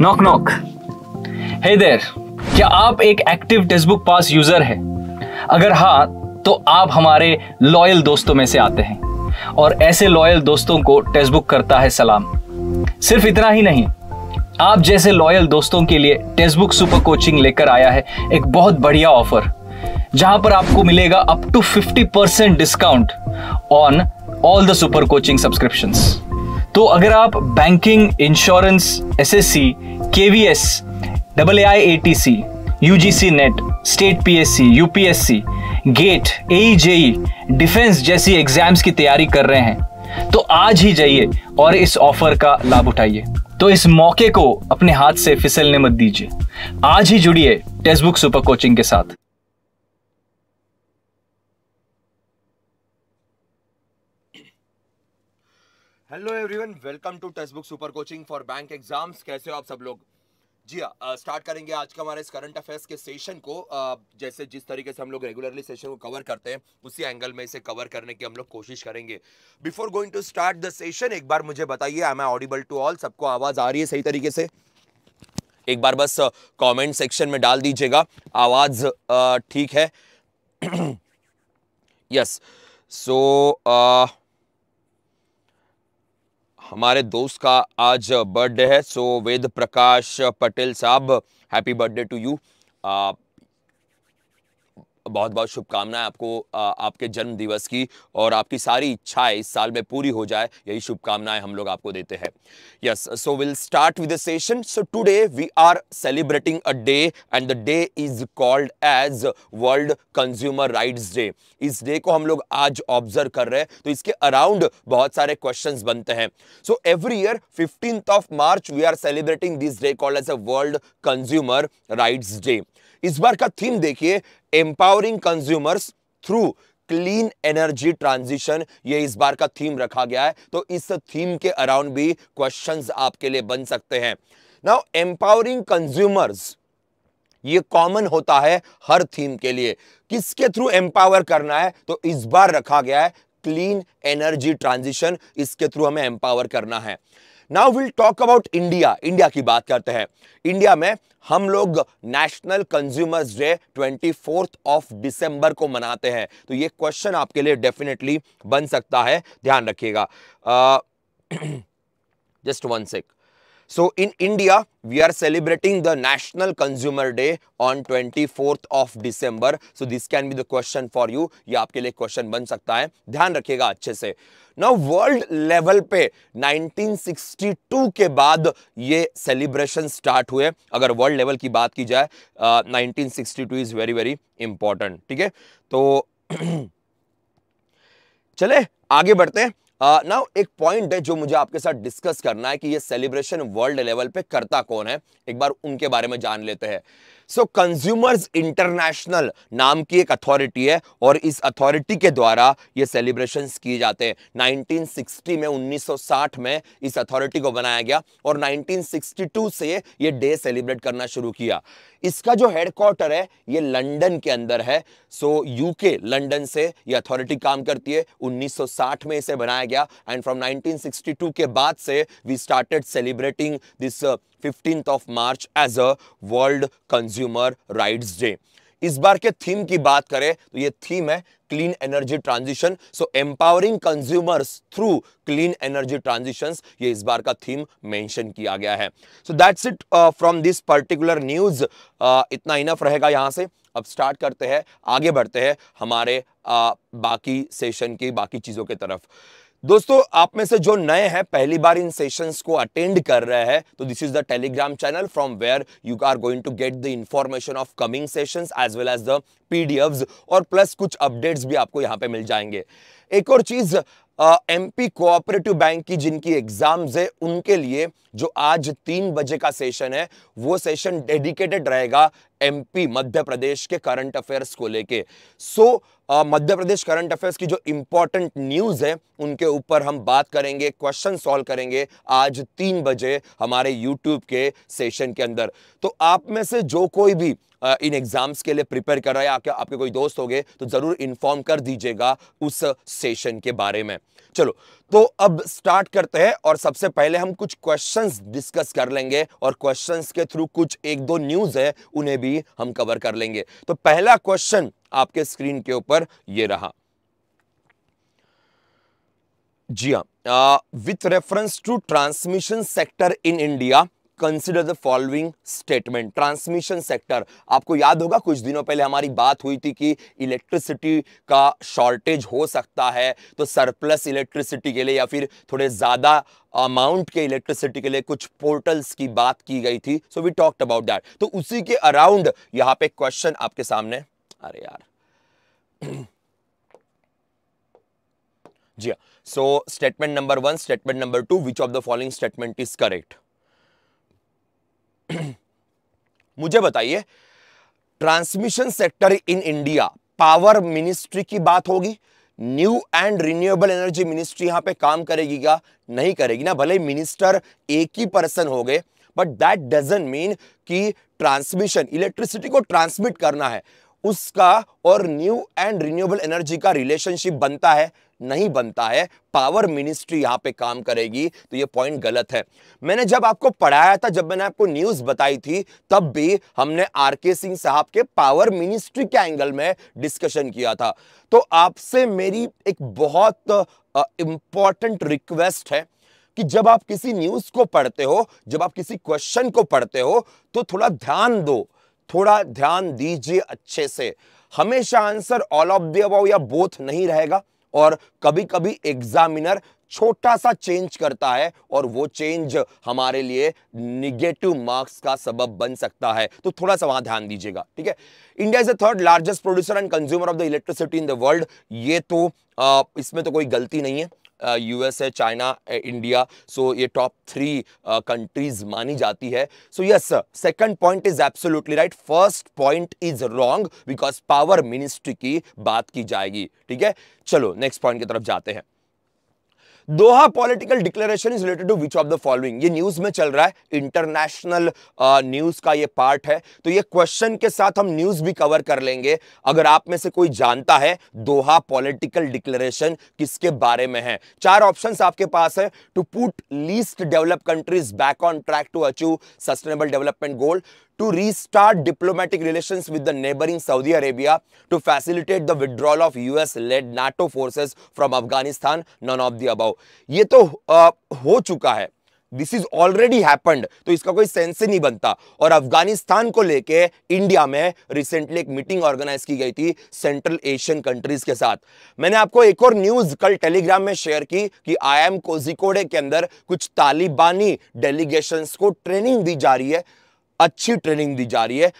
Knock knock हे देर क्या आप एक एक्टिव टेक्स्ट पास यूजर हैं? अगर हाँ तो आप हमारे लॉयल दोस्तों में से आते हैं और ऐसे लॉयल दोस्तों को टेक्स्ट करता है सलाम सिर्फ इतना ही नहीं आप जैसे लॉयल दोस्तों के लिए टेक्स्ट सुपर कोचिंग लेकर आया है एक बहुत बढ़िया ऑफर जहां पर आपको मिलेगा up to 50% discount on all the super coaching subscriptions तो अगर आप banking insurance S S C K V S double A I A T C U G C net state P S C U P S C gate A JE defence जैसी exams की तैयारी कर रहे हैं तो आज ही जाइए और इस ऑफर का लाभ उठाइए तो इस मौके को अपने हाथ से फिसलने मत दीजिए आज ही जुड़िए टेस्टबुक बुक सुपर कोचिंग के साथ hello everyone welcome to Testbook super coaching for bank exams कैसे हो आप सब लोग जी हाँ स्टार्ट करेंगे आज का हमारे इस करंट अफेयर्स के सेशन को आ, जैसे जिस तरीके से हम लोग रेगुलरली सेशन को कवर करते हैं उसी एंगल में इसे कवर करने की हम लोग कोशिश करेंगे before going to start the session एक बार मुझे बताइए I am audible to all सबको आवाज़ आ रही है सही तरीके से एक बार बस कॉमेंट सेक्शन में डाल दीजिएगा आवाज़ ठीक है yes so yes. so, uh, हमारे दोस्त का आज बर्थडे है सो वेद प्रकाश पटेल साहब हैप्पी बर्थडे टू यू बहुत बहुत शुभकामनाएं आपको आपके जन्म दिवस की और आपकी सारी इच्छाएं इस साल में पूरी हो जाए यही शुभकामनाएं हम लोग आपको देते हैं yes so will start with session so today we are celebrating a day and the day is called as world consumer rights day इस डे को हम लोग आज ऑब्जर्व कर रहे हैं तो इसके अराउंड बहुत सारे क्वेश्चन बनते हैं so every year fifteenth of March we are celebrating this day called as a world consumer rights day इस बार का थीम देखिए empowering consumers through clean energy transition ये इस बार का थीम रखा गया है तो इस थीम के अराउंड भी क्वेश्चंस आपके लिए बन सकते हैं नाउ एम्पावरिंग कंज्यूमर्स ये कॉमन होता है हर थीम के लिए किसके थ्रू एम्पावर करना है तो इस बार रखा गया है क्लीन एनर्जी ट्रांजिशन इसके थ्रू हमें एम्पावर करना है now will talk about India India की बात करते हैं इंडिया में हम लोग national consumers day twenty fourth of December को मनाते हैं तो ये क्वेश्चन आपके लिए डेफिनेटली बन सकता है ध्यान रखिएगा just one sec So in India, we are celebrating the National Consumer Day on 24th of December. So this can be the question for you ये आपके लिए क्वेश्चन बन सकता है ध्यान रखिएगा अच्छे से ना वर्ल्ड लेवल पे 1962 के बाद ये सेलिब्रेशन स्टार्ट हुए अगर वर्ल्ड लेवल की बात की जाए uh, 1962 is very very important ठीक है तो चले आगे बढ़ते हैं ना uh, एक पॉइंट है जो मुझे आपके साथ डिस्कस करना है कि ये सेलिब्रेशन वर्ल्ड लेवल पे करता कौन है एक बार उनके बारे में जान लेते हैं सो कंज्यूमर्स इंटरनेशनल नाम की एक अथॉरिटी है और इस अथॉरिटी के द्वारा ये सेलिब्रेशन किए जाते हैं 1960 में 1960 में इस अथॉरिटी को बनाया गया और 1962 से ये डे सेलिब्रेट करना शुरू किया इसका जो हेडक्वार्टर है ये लंदन के अंदर है सो यूके लंदन से ये अथॉरिटी काम करती है 1960 में इसे बनाया गया एंड फ्रॉम 1962 के बाद से we started celebrating this 15th of March as a World consumer Rights day इस बार के थीम की बात करें तो ये थीम है clean energy transition so empowering consumers through clean energy transition ये इस बार का थीम मेंशन किया गया है so that's it from this particular news इतना इनफ रहेगा यहाँ से अब स्टार्ट करते हैं आगे बढ़ते हैं हमारे uh, बाकी सेशन की बाकी चीज़ों की तरफ दोस्तों आप में से जो नए हैं पहली बार इन सेशंस को अटेंड कर रहे हैं तो this is the Telegram channel from where you are going to get the information of coming sessions as well as the PDFs और प्लस कुछ अपडेट्स भी आपको यहां पे मिल जाएंगे एक और चीज एमपी कोऑपरेटिव बैंक की जिनकी एग्जाम्स है उनके लिए जो आज तीन बजे का सेशन है वो सेशन डेडिकेटेड रहेगा एमपी मध्य प्रदेश के करंट अफेयर्स को लेके so so, Madhya Pradesh current affairs की जो इंपॉर्टेंट न्यूज़ है उनके ऊपर हम बात करेंगे क्वेश्चन सॉल्व करेंगे आज तीन बजे हमारे यूट्यूब के सेशन के अंदर तो आप में से जो कोई भी इन एग्जाम्स के लिए प्रिपेयर कर रहा है आपके आपके कोई दोस्त हो गए तो ज़रूर इन्फॉर्म कर दीजिएगा उस सेशन के बारे में चलो तो अब स्टार्ट करते हैं और सबसे पहले हम कुछ क्वेश्चंस डिस्कस कर लेंगे और क्वेश्चंस के थ्रू कुछ एक दो न्यूज़ है उन्हें भी हम कवर कर लेंगे तो पहला क्वेश्चन आपके स्क्रीन के ऊपर ये रहा जी हाँ with reference to transmission sector in India consider the following statement transmission sector आपको याद होगा कुछ दिनों पहले हमारी बात हुई थी कि इलेक्ट्रिसिटी का शॉर्टेज हो सकता है तो सरप्लस इलेक्ट्रिसिटी के लिए या फिर थोड़े ज़्यादा अमाउंट के इलेक्ट्रिसिटी के लिए कुछ पोर्टल्स की बात की गई थी so we talked about that तो उसी के अराउंड यहां पे क्वेश्चन आपके सामने अरे यार जी so statement number one statement number two which of the following statement is correct मुझे बताइए transmission sector in India power ministry की बात होगी new and renewable energy ministry यहां पे काम करेगी क्या नहीं करेगी ना भले मिनिस्टर एक ही पर्सन हो गए बट दैट डजेंट मीन कि ट्रांसमिशन इलेक्ट्रिसिटी को ट्रांसमिट करना है उसका और न्यू एंड रिन्यूएबल एनर्जी का रिलेशनशिप बनता है नहीं बनता है पावर मिनिस्ट्री यहां पे काम करेगी तो ये पॉइंट गलत है मैंने जब आपको पढ़ाया था जब मैंने आपको न्यूज बताई थी तब भी हमने आर के सिंह साहब के पावर मिनिस्ट्री के एंगल में डिस्कशन किया था तो आपसे मेरी एक बहुत इंपॉर्टेंट uh, रिक्वेस्ट है कि जब आप किसी न्यूज को पढ़ते हो जब आप किसी क्वेश्चन को पढ़ते हो तो थोड़ा ध्यान दो थोड़ा ध्यान दीजिए अच्छे से हमेशा answer all of the above या बोथ नहीं रहेगा और कभी कभी एग्जामिनर छोटा सा चेंज करता है और वो चेंज हमारे लिए निगेटिव मार्क्स का सबब बन सकता है तो थोड़ा सा वहां ध्यान दीजिएगा ठीक है India is the third largest producer and consumer of the electricity in the world ये तो आ, इसमें तो कोई गलती नहीं है यूएस है चाइना इंडिया सो ये टॉप थ्री कंट्रीज मानी जाती है so yes second point is absolutely right first point is wrong because power ministry की बात की जाएगी ठीक है चलो नेक्स्ट पॉइंट की तरफ जाते हैं Doha political declaration is related to which of the following ये न्यूज में चल रहा है इंटरनेशनल न्यूज का ये पार्ट है तो ये क्वेश्चन के साथ हम न्यूज भी कवर कर लेंगे अगर आप में से कोई जानता है दोहा पॉलिटिकल डिक्लेरेशन किसके बारे में है चार ऑप्शंस आपके पास है to put least develop countries back on track to achieve sustainable development goal to restart diplomatic relations with the neighboring Saudi Arabia to facilitate the withdrawal of US-led NATO forces from Afghanistan, none of the above. ये तो आ, हो चुका है this is already happened तो इसका कोई sense ही नहीं बनता और अफगानिस्तान को लेके इंडिया में रिसेंटली एक मीटिंग ऑर्गेनाइज की गई थी सेंट्रल एशियन कंट्रीज के साथ मैंने आपको एक और न्यूज कल टेलीग्राम में शेयर की कि आई एम कोजिकोडे के अंदर कुछ तालिबानी डेलीगेशन को ट्रेनिंग दी जा रही है अच्छी ट्रेनिंग दी जा रही है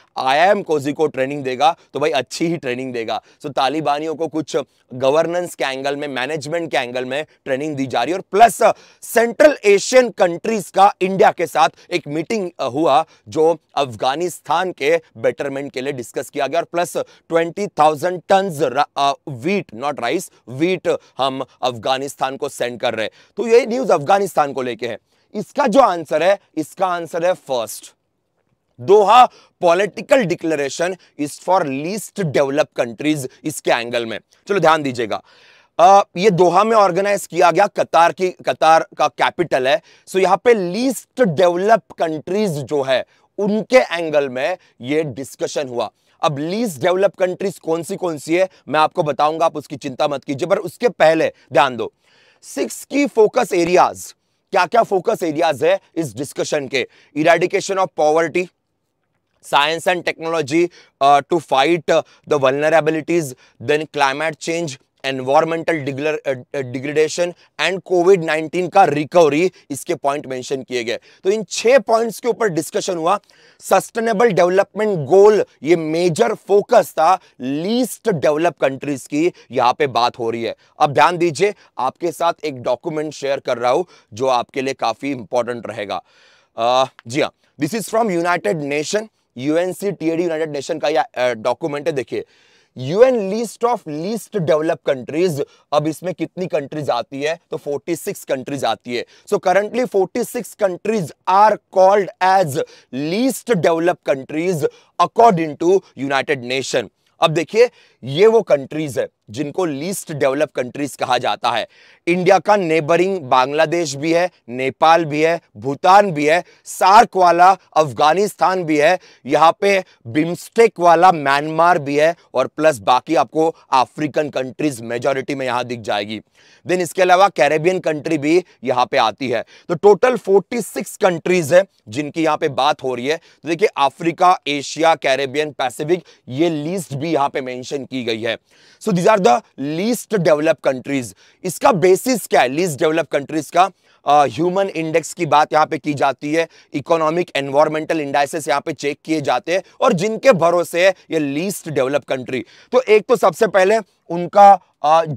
एम कोजी को ट्रेनिंग देगा तो भाई अच्छी ही ट्रेनिंग देगा सो so, तालिबानियों को कुछ गवर्नेंस के एंगल में मैनेजमेंट के एंगल में ट्रेनिंग दी जा रही है और प्लस सेंट्रल एशियन कंट्रीज का इंडिया के साथ एक मीटिंग हुआ जो अफगानिस्तान के बेटरमेंट के लिए डिस्कस किया गया और plus twenty thousand ton wheat not rice wheat हम अफगानिस्तान को सेंड कर रहे तो ये न्यूज अफगानिस्तान को लेके है इसका जो आंसर है इसका आंसर है first Doha political declaration is for least develop countries इसके एंगल में चलो ध्यान दीजिएगा ये दोहा में ऑर्गेनाइज किया गया कतार की कतार का कैपिटल है सो यहां पे लीस्ट डेवलप कंट्रीज जो है उनके एंगल में ये डिस्कशन हुआ अब लीस्ट डेवलप कंट्रीज कौन सी कौन सी है मैं आपको बताऊंगा आप उसकी चिंता मत कीजिए पर उसके पहले ध्यान दो सिक्स की फोकस एरियाज क्या क्या फोकस एरियाज है इस डिस्कशन के eradication of poverty science and technology to fight the uh, the vulnerabilities, then environmental degradation and covid 19 का रिकवरी इसके पॉइंट मेंशन किए गए तो इन छह पॉइंट्स के ऊपर डिस्कशन हुआ सस्टेनेबल डेवलपमेंट गोल ये मेजर फोकस था लीस्ट डेवलप कंट्रीज की यहाँ पे बात हो रही है अब ध्यान दीजिए आपके साथ एक डॉक्यूमेंट शेयर कर रहा हूँ जो आपके लिए काफ़ी इंपॉर्टेंट रहेगा uh, जी हाँ this is from United Nation UNC TAD United Nation का यह डॉक्यूमेंट है देखिए UN list of list develop countries अब इसमें कितनी कंट्रीज आती है तो 46 कंट्रीज आती है so currently 46 countries are called as list develop countries according to United Nation अब देखिए ये वो कंट्रीज है जिनको लीस्ट डेवलप कंट्रीज कहा जाता है इंडिया का नेबरिंग बांग्लादेश भी है नेपाल भी है भूटान भी है सार्क वाला अफगानिस्तान भी है यहाँ पे बिम्स्टेक वाला म्यांमार भी है और प्लस बाकी आपको अफ्रीकन कंट्रीज मेजोरिटी में यहाँ दिख जाएगी देन इसके अलावा कैरेबियन कंट्री भी यहाँ पे आती है तो टोटल फोर्टी कंट्रीज है जिनकी यहाँ पे बात हो रही है तो देखिए अफ्रीका एशिया कैरेबियन पैसिफिक ये लिस्ट भी यहाँ पे मैंशन की गई है so these are the least develop countries इसका बेसिस क्या है लीस्ट डेवलप कंट्रीज का ह्यूमन uh, इंडेक्स की बात यहाँ पे की जाती है इकोनॉमिक एनवायरमेंटल इंडाइसेस यहाँ पे चेक किए जाते हैं और जिनके भरोसे है ये लीस्ट डेवलप कंट्री तो एक तो सबसे पहले उनका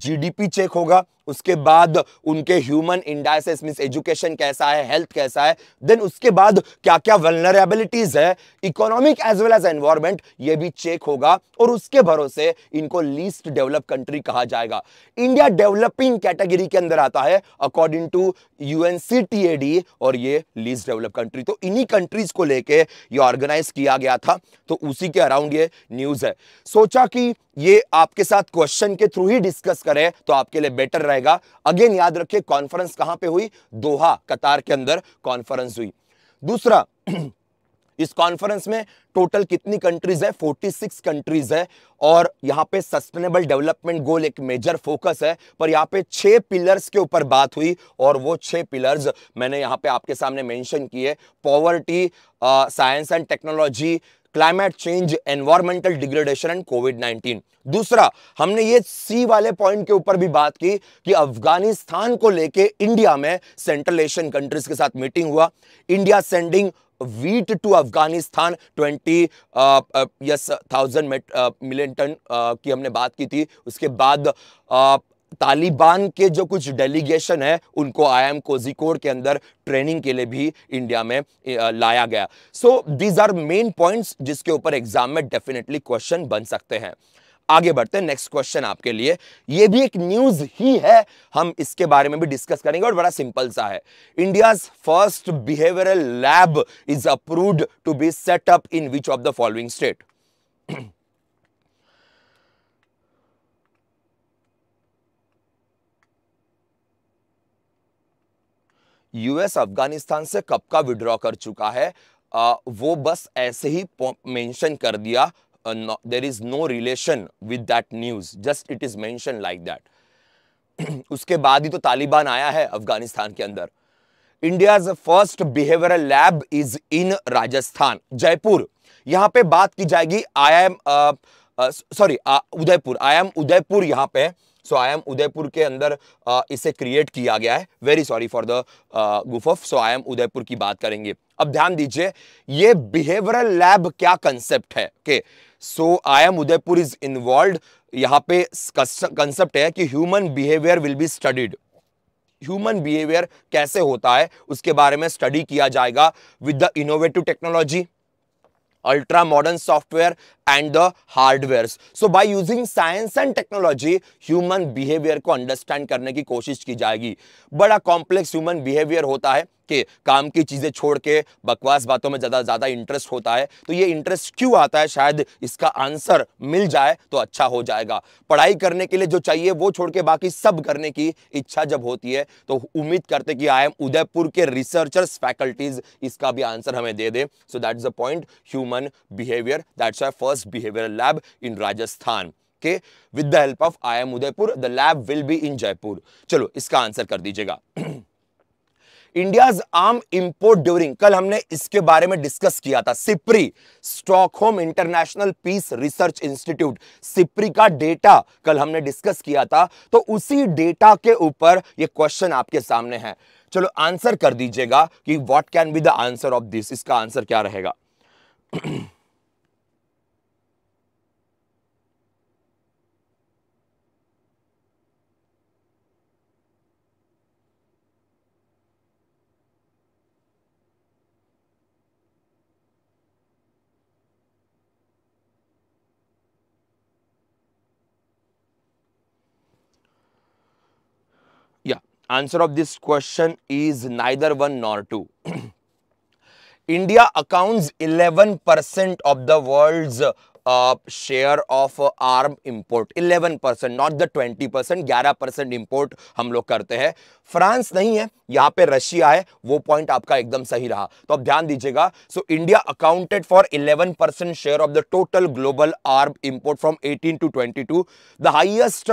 जीडीपी uh, चेक होगा उसके बाद उनके ह्यूमन इंडाइसिस मीन एजुकेशन कैसा है हेल्थ कैसा है देन उसके बाद क्या क्या वेलनरेबिलिटीज है economic as well as environment ये भी चेक होगा और उसके भरोसे इनको लीस्ट डेवलप कंट्री कहा जाएगा इंडिया डेवलपिंग कैटेगरी के अंदर आता है अकॉर्डिंग टू यूएनसीटीएडी और ये लीस्ट डेवलप कंट्री तो इन्हीं कंट्रीज को लेके ये ऑर्गेनाइज किया गया था तो उसी के अराउंड ये न्यूज है सोचा कि ये आपके साथ क्वेश्चन के थ्रू ही डिस्कस करें तो आपके लिए बेटर रहे जाएगा अगेन याद रखिए कॉन्फ्रेंस कहां पे हुई दोहा कतार के अंदर कॉन्फ्रेंस हुई दूसरा इस कॉन्फ्रेंस में टोटल कितनी कंट्रीज है 46 कंट्रीज है और यहाँ पे सस्टेनेबल डेवलपमेंट गोल एक मेजर फोकस है पर यहाँ पे छह पिलर्स के ऊपर बात हुई और वो छह पिलर्स मैंने यहाँ पे आपके सामने मेंशन किए poverty science and technology climate change environmental degradation and covid 19 दूसरा हमने ये सी वाले पॉइंट के ऊपर भी बात की कि अफगानिस्तान को लेके इंडिया में सेंट्रल एशियन कंट्रीज के साथ मीटिंग हुआ India sending wheat to Afghanistan twenty yes thousand million ton की हमने बात की थी उसके बाद uh, तालिबान के जो कुछ डेलीगेशन है उनको आई एम कोजिकोड के अंदर ट्रेनिंग के लिए भी इंडिया में लाया गया so these are main points जिसके ऊपर एग्जाम में डेफिनेटली क्वेश्चन बन सकते हैं आगे बढ़ते हैं नेक्स्ट क्वेश्चन आपके लिए ये भी एक न्यूज ही है हम इसके बारे में भी डिस्कस करेंगे और बड़ा सिंपल सा है India first behavioural lab is approved to be set up in which of the following state US Afghanistan से कब का विड्रॉ कर चुका है आ, वो बस ऐसे ही मेंशन कर दिया there is no relation with that news just it is mention like that उसके बाद ही तो तालिबान आया है अफगानिस्तान के अंदर India's first behavioural lab is in Rajasthan Jaipur यहां पे बात की जाएगी I am sorry Udaipur I M Udaipur यहां पे सो आई एम उदयपुर के अंदर इसे क्रिएट किया गया है very sorry for the goof off so I M Udaipur की बात करेंगे अब ध्यान दीजिए ये बिहेवियरल लैब क्या कंसेप्ट है okay so I M Udaipur is involve यहाँ पे कंसेप्ट है कि human behaviour will be studied human behaviour कैसे होता है उसके बारे में स्टडी किया जाएगा with the innovative technology ultra modern software and the hardwares. So by using science and technology, human behavior को understand करने की कोशिश की जाएगी बड़ा complex human behavior होता है के काम की चीज़ें छोड़ के बकवास बातों में ज़्यादा ज़्यादा इंटरेस्ट होता है तो ये इंटरेस्ट क्यों आता है शायद इसका आंसर मिल जाए तो अच्छा हो जाएगा पढ़ाई करने के लिए जो चाहिए वो छोड़ के बाकी सब करने की इच्छा जब होती है तो उम्मीद करते कि आई एम उदयपुर के रिसर्चर्स फैकल्टीज इसका भी आंसर हमें दे दे so that is a point human behaviour that's our first behaviour lab in Rajasthan के with the help of I M Udaipur the lab will be in Jaipur चलो इसका आंसर कर दीजिएगा इंडियाज आर्म इंपोर्ट ड्यूरिंग कल हमने इसके बारे में डिस्कस किया था SIPRI Stockholm international Peace Research institute SIPRI का डेटा कल हमने डिस्कस किया था तो उसी डेटा के ऊपर ये क्वेश्चन आपके सामने है चलो आंसर कर दीजिएगा कि what can be the answer of this इसका आंसर क्या रहेगा Answer of this question is neither 1 nor 2. India accounts 11% of the world's share of arm import 11 percent not the 20 percent ग्यारह परसेंट इंपोर्ट हम लोग करते हैं फ्रांस नहीं है यहां पे रशिया है वो पॉइंट आपका एकदम सही रहा तो आप ध्यान दीजिएगा so India accounted for 11 percent share of the total global arm import from 18 to 22 the highest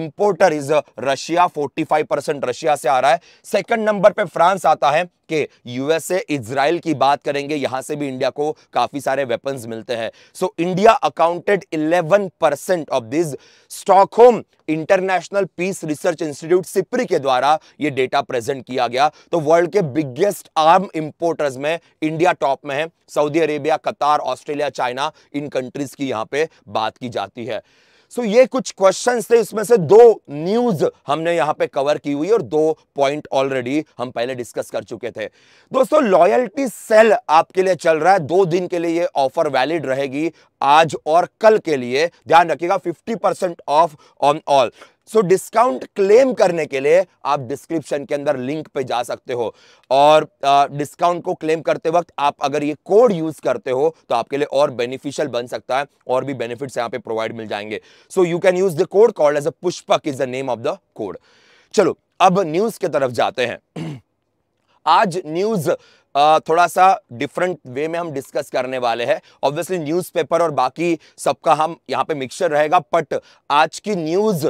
importer is Russia 45 percent Russia से आ रहा है सेकंड नंबर पर फ्रांस आता है के यूएसए इसराइल की बात करेंगे यहां से भी इंडिया को काफी सारे वेपन्स मिलते हैं so India accounted 11 percent of this Stockholm international Peace Research institute SIPRI के द्वारा ये डेटा प्रेजेंट किया गया तो वर्ल्ड के बिगेस्ट आर्म इंपोर्टर्स में इंडिया टॉप में है Saudi Arabia Qatar Australia China इन कंट्रीज की यहां पे बात की जाती है सो ये कुछ क्वेश्चंस थे इसमें से दो न्यूज हमने यहां पे कवर की हुई और दो पॉइंट ऑलरेडी हम पहले डिस्कस कर चुके थे दोस्तों लॉयल्टी सेल आपके लिए चल रहा है दो दिन के लिए ये ऑफर वैलिड रहेगी आज और कल के लिए ध्यान रखिएगा 50% off on all so discount claim करने के लिए आप डिस्क्रिप्शन के अंदर लिंक पे जा सकते हो और डिस्काउंट को क्लेम करते वक्त आप अगर ये कोड यूज करते हो तो आपके लिए और बेनिफिशियल बन सकता है और भी बेनिफिट्स यहाँ पे प्रोवाइड मिल जाएंगे so you can use the code called as a Pushpak is the name of the code चलो अब न्यूज की तरफ जाते हैं आज न्यूज थोड़ा सा डिफरेंट वे में हम डिस्कस करने वाले हैं ऑब्वियसली न्यूज़पेपर और बाकी सबका हम यहाँ पे मिक्सचर रहेगा बट आज की न्यूज़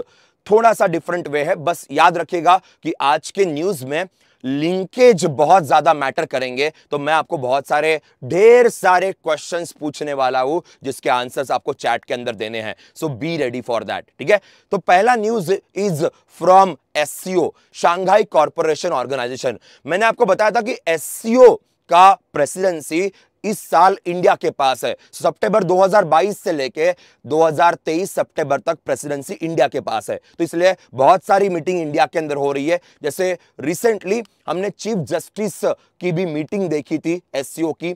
थोड़ा सा डिफरेंट वे है बस याद रखिएगा कि आज के न्यूज़ में लिंकेज बहुत ज़्यादा मैटर करेंगे तो मैं आपको बहुत सारे ढेर सारे क्वेश्चंस पूछने वाला हूं जिसके आंसर्स आपको चैट के अंदर देने हैं so be ready for that ठीक है तो पहला news is from S Shanghai Corporation Organization मैंने आपको बताया था कि एस का प्रेसिडेंसी इस साल इंडिया के पास है सितंबर 2022 से लेके 2023 सितंबर तक प्रेसिडेंसी इंडिया के पास है तो इसलिए बहुत सारी मीटिंग इंडिया के अंदर हो रही है जैसे रिसेंटली हमने चीफ जस्टिस की भी मीटिंग देखी थी एस की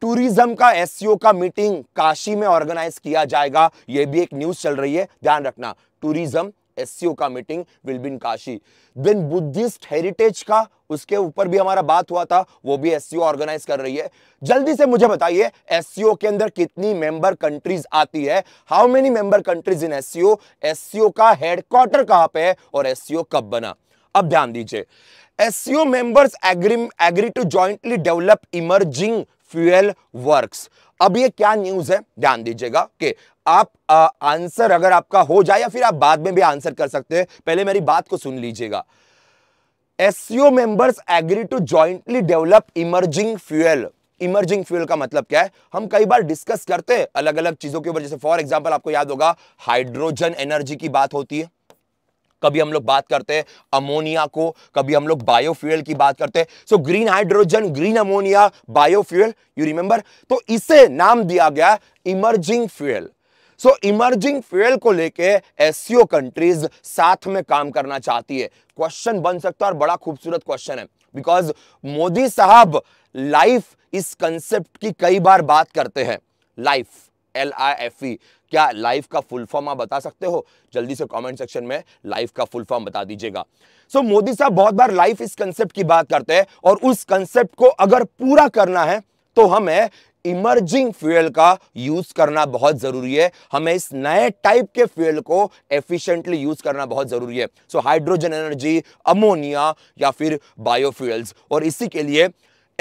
टूरिज्म का एस का मीटिंग काशी में ऑर्गेनाइज किया जाएगा यह भी एक न्यूज चल रही है ध्यान रखना टूरिज्म एससीओ का meeting will be in Kashi then Buddhist heritage का उसके ऊपर भी हमारा बात हुआ था वो भी एससीओ ऑर्गेनाइज कर रही है जल्दी से मुझे बताइए एससीओ के अंदर कितनी मेंबर कंट्रीज आती है how many member countries in SCO SCO का हेडक्वार्टर कहां पे है और एससीओ कब बना अब ध्यान दीजिए SCO members agree agree to jointly develop emerging fuel works अब ये क्या न्यूज है ध्यान दीजिएगा कि आप आ, आंसर अगर आपका हो जाए या फिर आप बाद में भी आंसर कर सकते हैं पहले मेरी बात को सुन लीजिएगा SCO members agree to jointly develop emerging fuel emerging fuel का मतलब क्या है हम कई बार डिस्कस करते हैं अलग अलग चीजों के ऊपर जैसे फॉर एग्जांपल आपको याद होगा हाइड्रोजन एनर्जी की बात होती है कभी हम लोग बात करते हैं अमोनिया को कभी हम लोग बायोफ्यूल की बात करते हैं so green hydrogen green ammonia biofuel you remember तो इसे नाम दिया गया emerging fuel so emerging fuel को लेके एसियो कंट्रीज साथ में काम करना चाहती है क्वेश्चन बन सकता है और बड़ा खूबसूरत क्वेश्चन है बिकॉज मोदी साहब लाइफ इस कंसेप्ट की कई बार बात करते हैं life L I F E क्या लाइफ का फुल फॉर्म आप बता सकते हो जल्दी से कमेंट सेक्शन में लाइफ का फुल फॉर्म बता दीजिएगा सो so, मोदी साहब बहुत बार लाइफ इस कंसेप्ट की बात करते हैं और उस कंसेप्ट को अगर पूरा करना है तो हमें इमर्जिंग फ्यूल का यूज करना बहुत जरूरी है हमें इस नए टाइप के फ्यूल को एफिशिएंटली यूज करना बहुत जरूरी है सो हाइड्रोजन एनर्जी अमोनिया या फिर बायोफ्यूल्स और इसी के लिए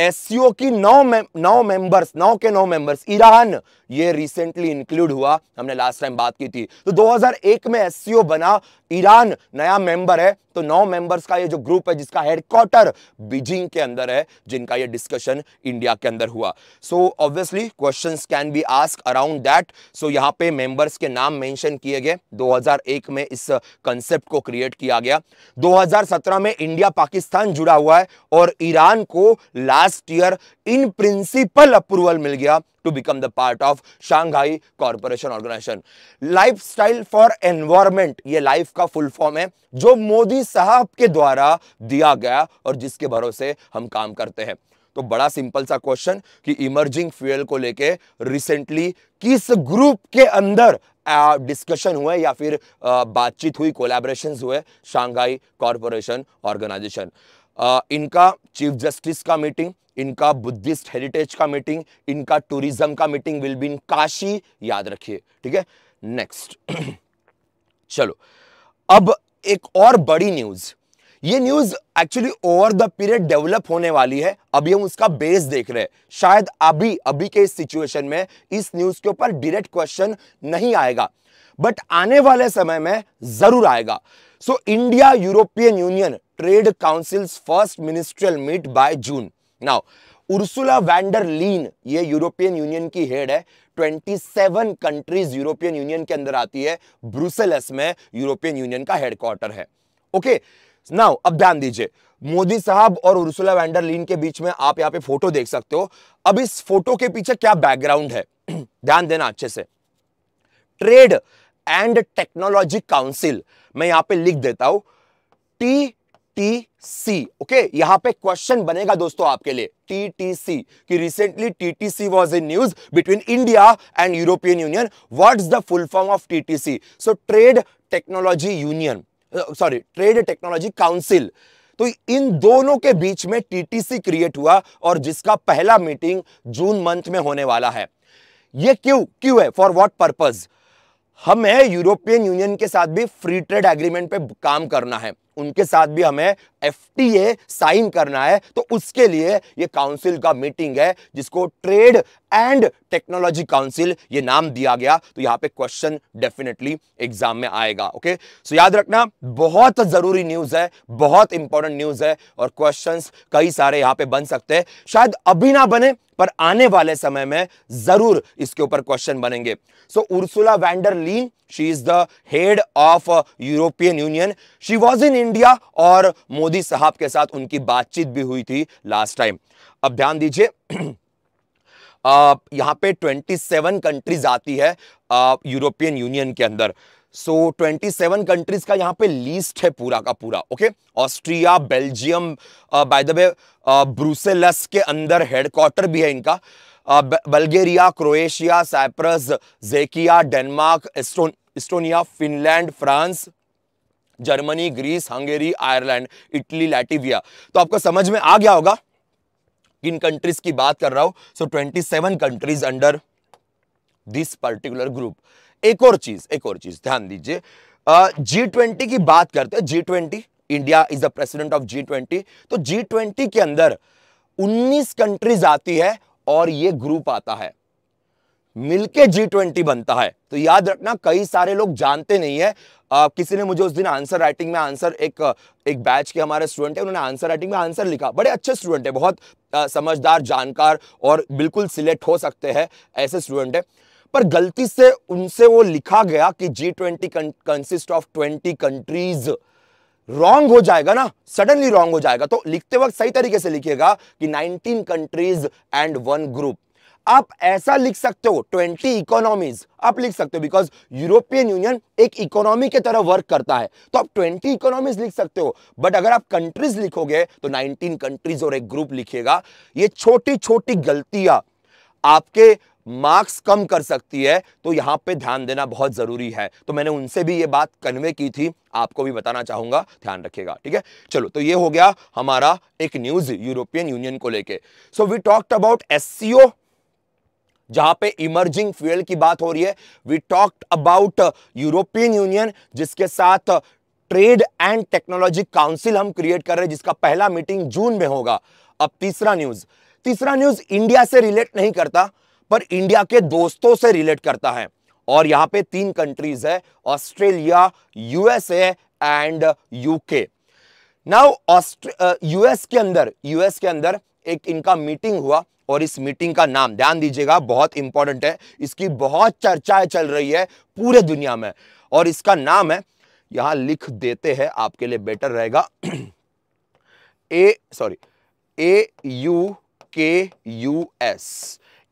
एससीओ की नौ में, नौ मेंबर्स नौ के नौ मेंबर्स ईरान ये रिसेंटली इंक्लूड हुआ हमने लास्ट टाइम बात की थी तो 2001 में एससीओ बना ईरान नया मेंबर है तो नौ मेंबर्स का ये जो ग्रुप है जिसका हेडक्वार्टर बीजिंग के अंदर है जिनका ये डिस्कशन इंडिया के अंदर हुआ so obviously questions can be ask around that so यहाँ पे मेंबर्स के नाम मेंशन किए गए 2001 में इस कंसेप्ट को क्रिएट किया गया 2017 में इंडिया पाकिस्तान जुड़ा हुआ है और ईरान को last year in principle approval मिल गया to become the part of Shanghai Corporation Organization. Lifestyle for environment ये लाइफ का फुल फॉर्म है जो मोदी साहब के द्वारा दिया गया और जिसके भरोसे हम काम करते हैं तो बड़ा सिंपल सा क्वेश्चन कि इमर्जिंग फ्यूल को लेके रिसेंटली किस ग्रुप के अंदर डिस्कशन हुए या फिर बातचीत हुई कोलैबोरेशंस हुए शांघाई कॉरपोरेशन ऑर्गेनाइजेशन इनका चीफ जस्टिस का मीटिंग इनका बुद्धिस्ट हेरिटेज का मीटिंग इनका टूरिज्म का meeting will be in Kashi याद रखिए ठीक है नेक्स्ट चलो अब एक और बड़ी न्यूज ये news actually over the period develop होने वाली है अभी हम उसका बेस देख रहे हैं शायद अभी अभी के इस सिचुएशन में इस न्यूज के ऊपर डायरेक्ट क्वेश्चन नहीं आएगा बट आने वाले समय में जरूर आएगा so India European Union trade Council's first ministerial meet by June now Ursula von der Leyen ये यूरोपियन यूनियन की हेड है 27 कंट्रीज यूरोपियन यूनियन के अंदर आती है ब्रुसेल्स में यूरोपियन यूनियन का हेडक्वार्टर है ओके okay, नाउ अब ध्यान दीजिए मोदी साहब और उर्सुला वैंडर लीन के बीच में आप यहां पे फोटो देख सकते हो अब इस फोटो के पीछे क्या बैकग्राउंड है ध्यान देना अच्छे से ट्रेड एंड टेक्नोलॉजी काउंसिल मैं यहां पे लिख देता हूं टी टी सी ओके यहां पे क्वेश्चन बनेगा दोस्तों आपके लिए टी टी सी की recently T T C was in news between India and European Union is the full form of T T C so trade technology union sorry trade technology council तो इन दोनों के बीच में TTC create हुआ और जिसका पहला मीटिंग जून मंथ में होने वाला है ये क्यों क्यों है फॉर व्हाट पर्पस हमें यूरोपियन यूनियन के साथ भी फ्री ट्रेड एग्रीमेंट पे काम करना है उनके साथ भी हमें एफ साइन करना है तो उसके लिए ये काउंसिल का मीटिंग है जिसको ट्रेड एंड टेक्नोलॉजी काउंसिल ये नाम दिया गया तो यहां पे क्वेश्चन डेफिनेटली एग्जाम में आएगा ओके सो याद रखना बहुत जरूरी न्यूज है बहुत इंपॉर्टेंट न्यूज है और क्वेश्चंस कई सारे यहां पे बन सकते हैं शायद अभी ना बने पर आने वाले समय में जरूर इसके ऊपर क्वेश्चन बनेंगे so Ursula von der Leyen she is the head of European Union she was in India और मोदी साहब के साथ उनकी बातचीत भी हुई थी लास्ट टाइम अब ध्यान दीजिए uh, यहां पे 27 कंट्रीज आती है यूरोपियन uh, यूनियन के अंदर सो ट्वेंटी सेवन कंट्रीज का यहाँ पे लिस्ट है पूरा का पूरा okay Austria Belgium by the way Brussels के अंदर हेडक्वार्टर भी है इनका बल्गेरिया क्रोएशिया साइप्रस जेकिया Denmark Estonia Finland France Germany Greece Hungary Ireland Italy Latvia तो आपको समझ में आ गया होगा किन कंट्रीज की बात कर रहा हूं so twenty seven countries under this particular group एक और चीज एक और चीज ध्यान दीजिए जी ट्वेंटी की बात करते हैं G twenty India is the president of G twenty तो जी ट्वेंटी के अंदर 19 कंट्रीज आती है और ये ग्रुप आता है मिलके जी ट्वेंटी बनता है तो याद रखना कई सारे लोग जानते नहीं है आ, किसी ने मुझे उस दिन आंसर राइटिंग में आंसर एक एक बैच के हमारे स्टूडेंट है उन्होंने आंसर राइटिंग में आंसर लिखा बड़े अच्छे स्टूडेंट है बहुत आ, समझदार जानकार और बिल्कुल सिलेक्ट हो सकते हैं ऐसे स्टूडेंट है पर गलती से उनसे वो लिखा गया कि G twenty consist of twenty countries wrong हो जाएगा ना सडनली रॉन्ग हो जाएगा तो लिखते वक्त सही तरीके से लिखिएगा कि 19 कंट्रीज एंड वन ग्रुप आप ऐसा लिख सकते हो 20 इकोनॉमीज आप लिख सकते हो बिकॉज यूरोपियन यूनियन एक इकोनॉमी के तरह वर्क करता है तो आप 20 इकोनॉमीज लिख सकते हो बट अगर आप कंट्रीज लिखोगे तो 19 कंट्रीज और एक ग्रुप लिखेगा ये छोटी छोटी गलतियां आपके मार्क्स कम कर सकती है तो यहाँ पे ध्यान देना बहुत ज़रूरी है तो मैंने उनसे भी ये बात कन्वे की थी आपको भी बताना चाहूँगा ध्यान रखिएगा ठीक है चलो तो ये हो गया हमारा एक न्यूज़ यूरोपियन यूनियन को लेके so we talked about S जहां पे इमर्जिंग फ्यूल की बात हो रही है we talked about European Union जिसके साथ ट्रेड एंड टेक्नोलॉजी काउंसिल हम क्रिएट कर रहे हैं जिसका पहला मीटिंग जून में होगा अब तीसरा न्यूज़ तीसरा न्यूज़ इंडिया से रिलेट नहीं करता पर इंडिया के दोस्तों से रिलेट करता है और यहां पे तीन कंट्रीज है Australia USA and UK now US के अंदर यूएस के अंदर एक इनका मीटिंग हुआ और इस मीटिंग का नाम ध्यान दीजिएगा बहुत इंपॉर्टेंट है इसकी बहुत चर्चाएं चल रही है पूरे दुनिया में और इसका नाम है यहां लिख देते हैं आपके लिए बेटर रहेगा A sorry A U K U S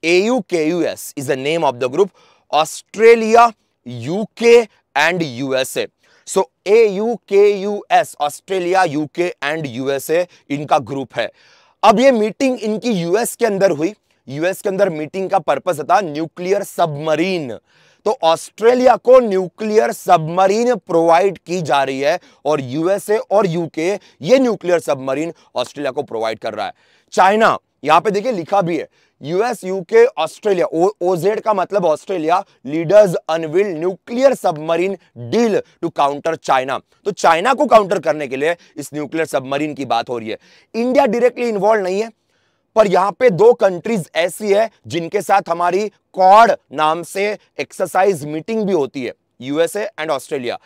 AUKUS is the name of the group Australia, UK and USA. so AUKUS Australia UK and USA इनका ग्रुप है अब ये मीटिंग इनकी यूएस के अंदर हुई यूएस के अंदर मीटिंग का पर्पस था न्यूक्लियर सबमरीन तो ऑस्ट्रेलिया को न्यूक्लियर सबमरीन प्रोवाइड की जा रही है और यूएसए और यूके ये न्यूक्लियर सबमरीन ऑस्ट्रेलिया को प्रोवाइड कर रहा है चाइना यहां पे देखिए लिखा भी है यूएस यूके ऑस्ट्रेलिया ओजेड का मतलब Australia leaders unveil nuclear submarine deal to counter China तो चाइना को काउंटर करने के लिए इस न्यूक्लियर सबमरीन की बात हो रही है इंडिया डायरेक्टली इन्वॉल्व नहीं है पर यहां पे दो कंट्रीज ऐसी है जिनके साथ हमारी कॉड नाम से एक्सरसाइज मीटिंग भी होती है यूएसए एंड ऑस्ट्रेलिया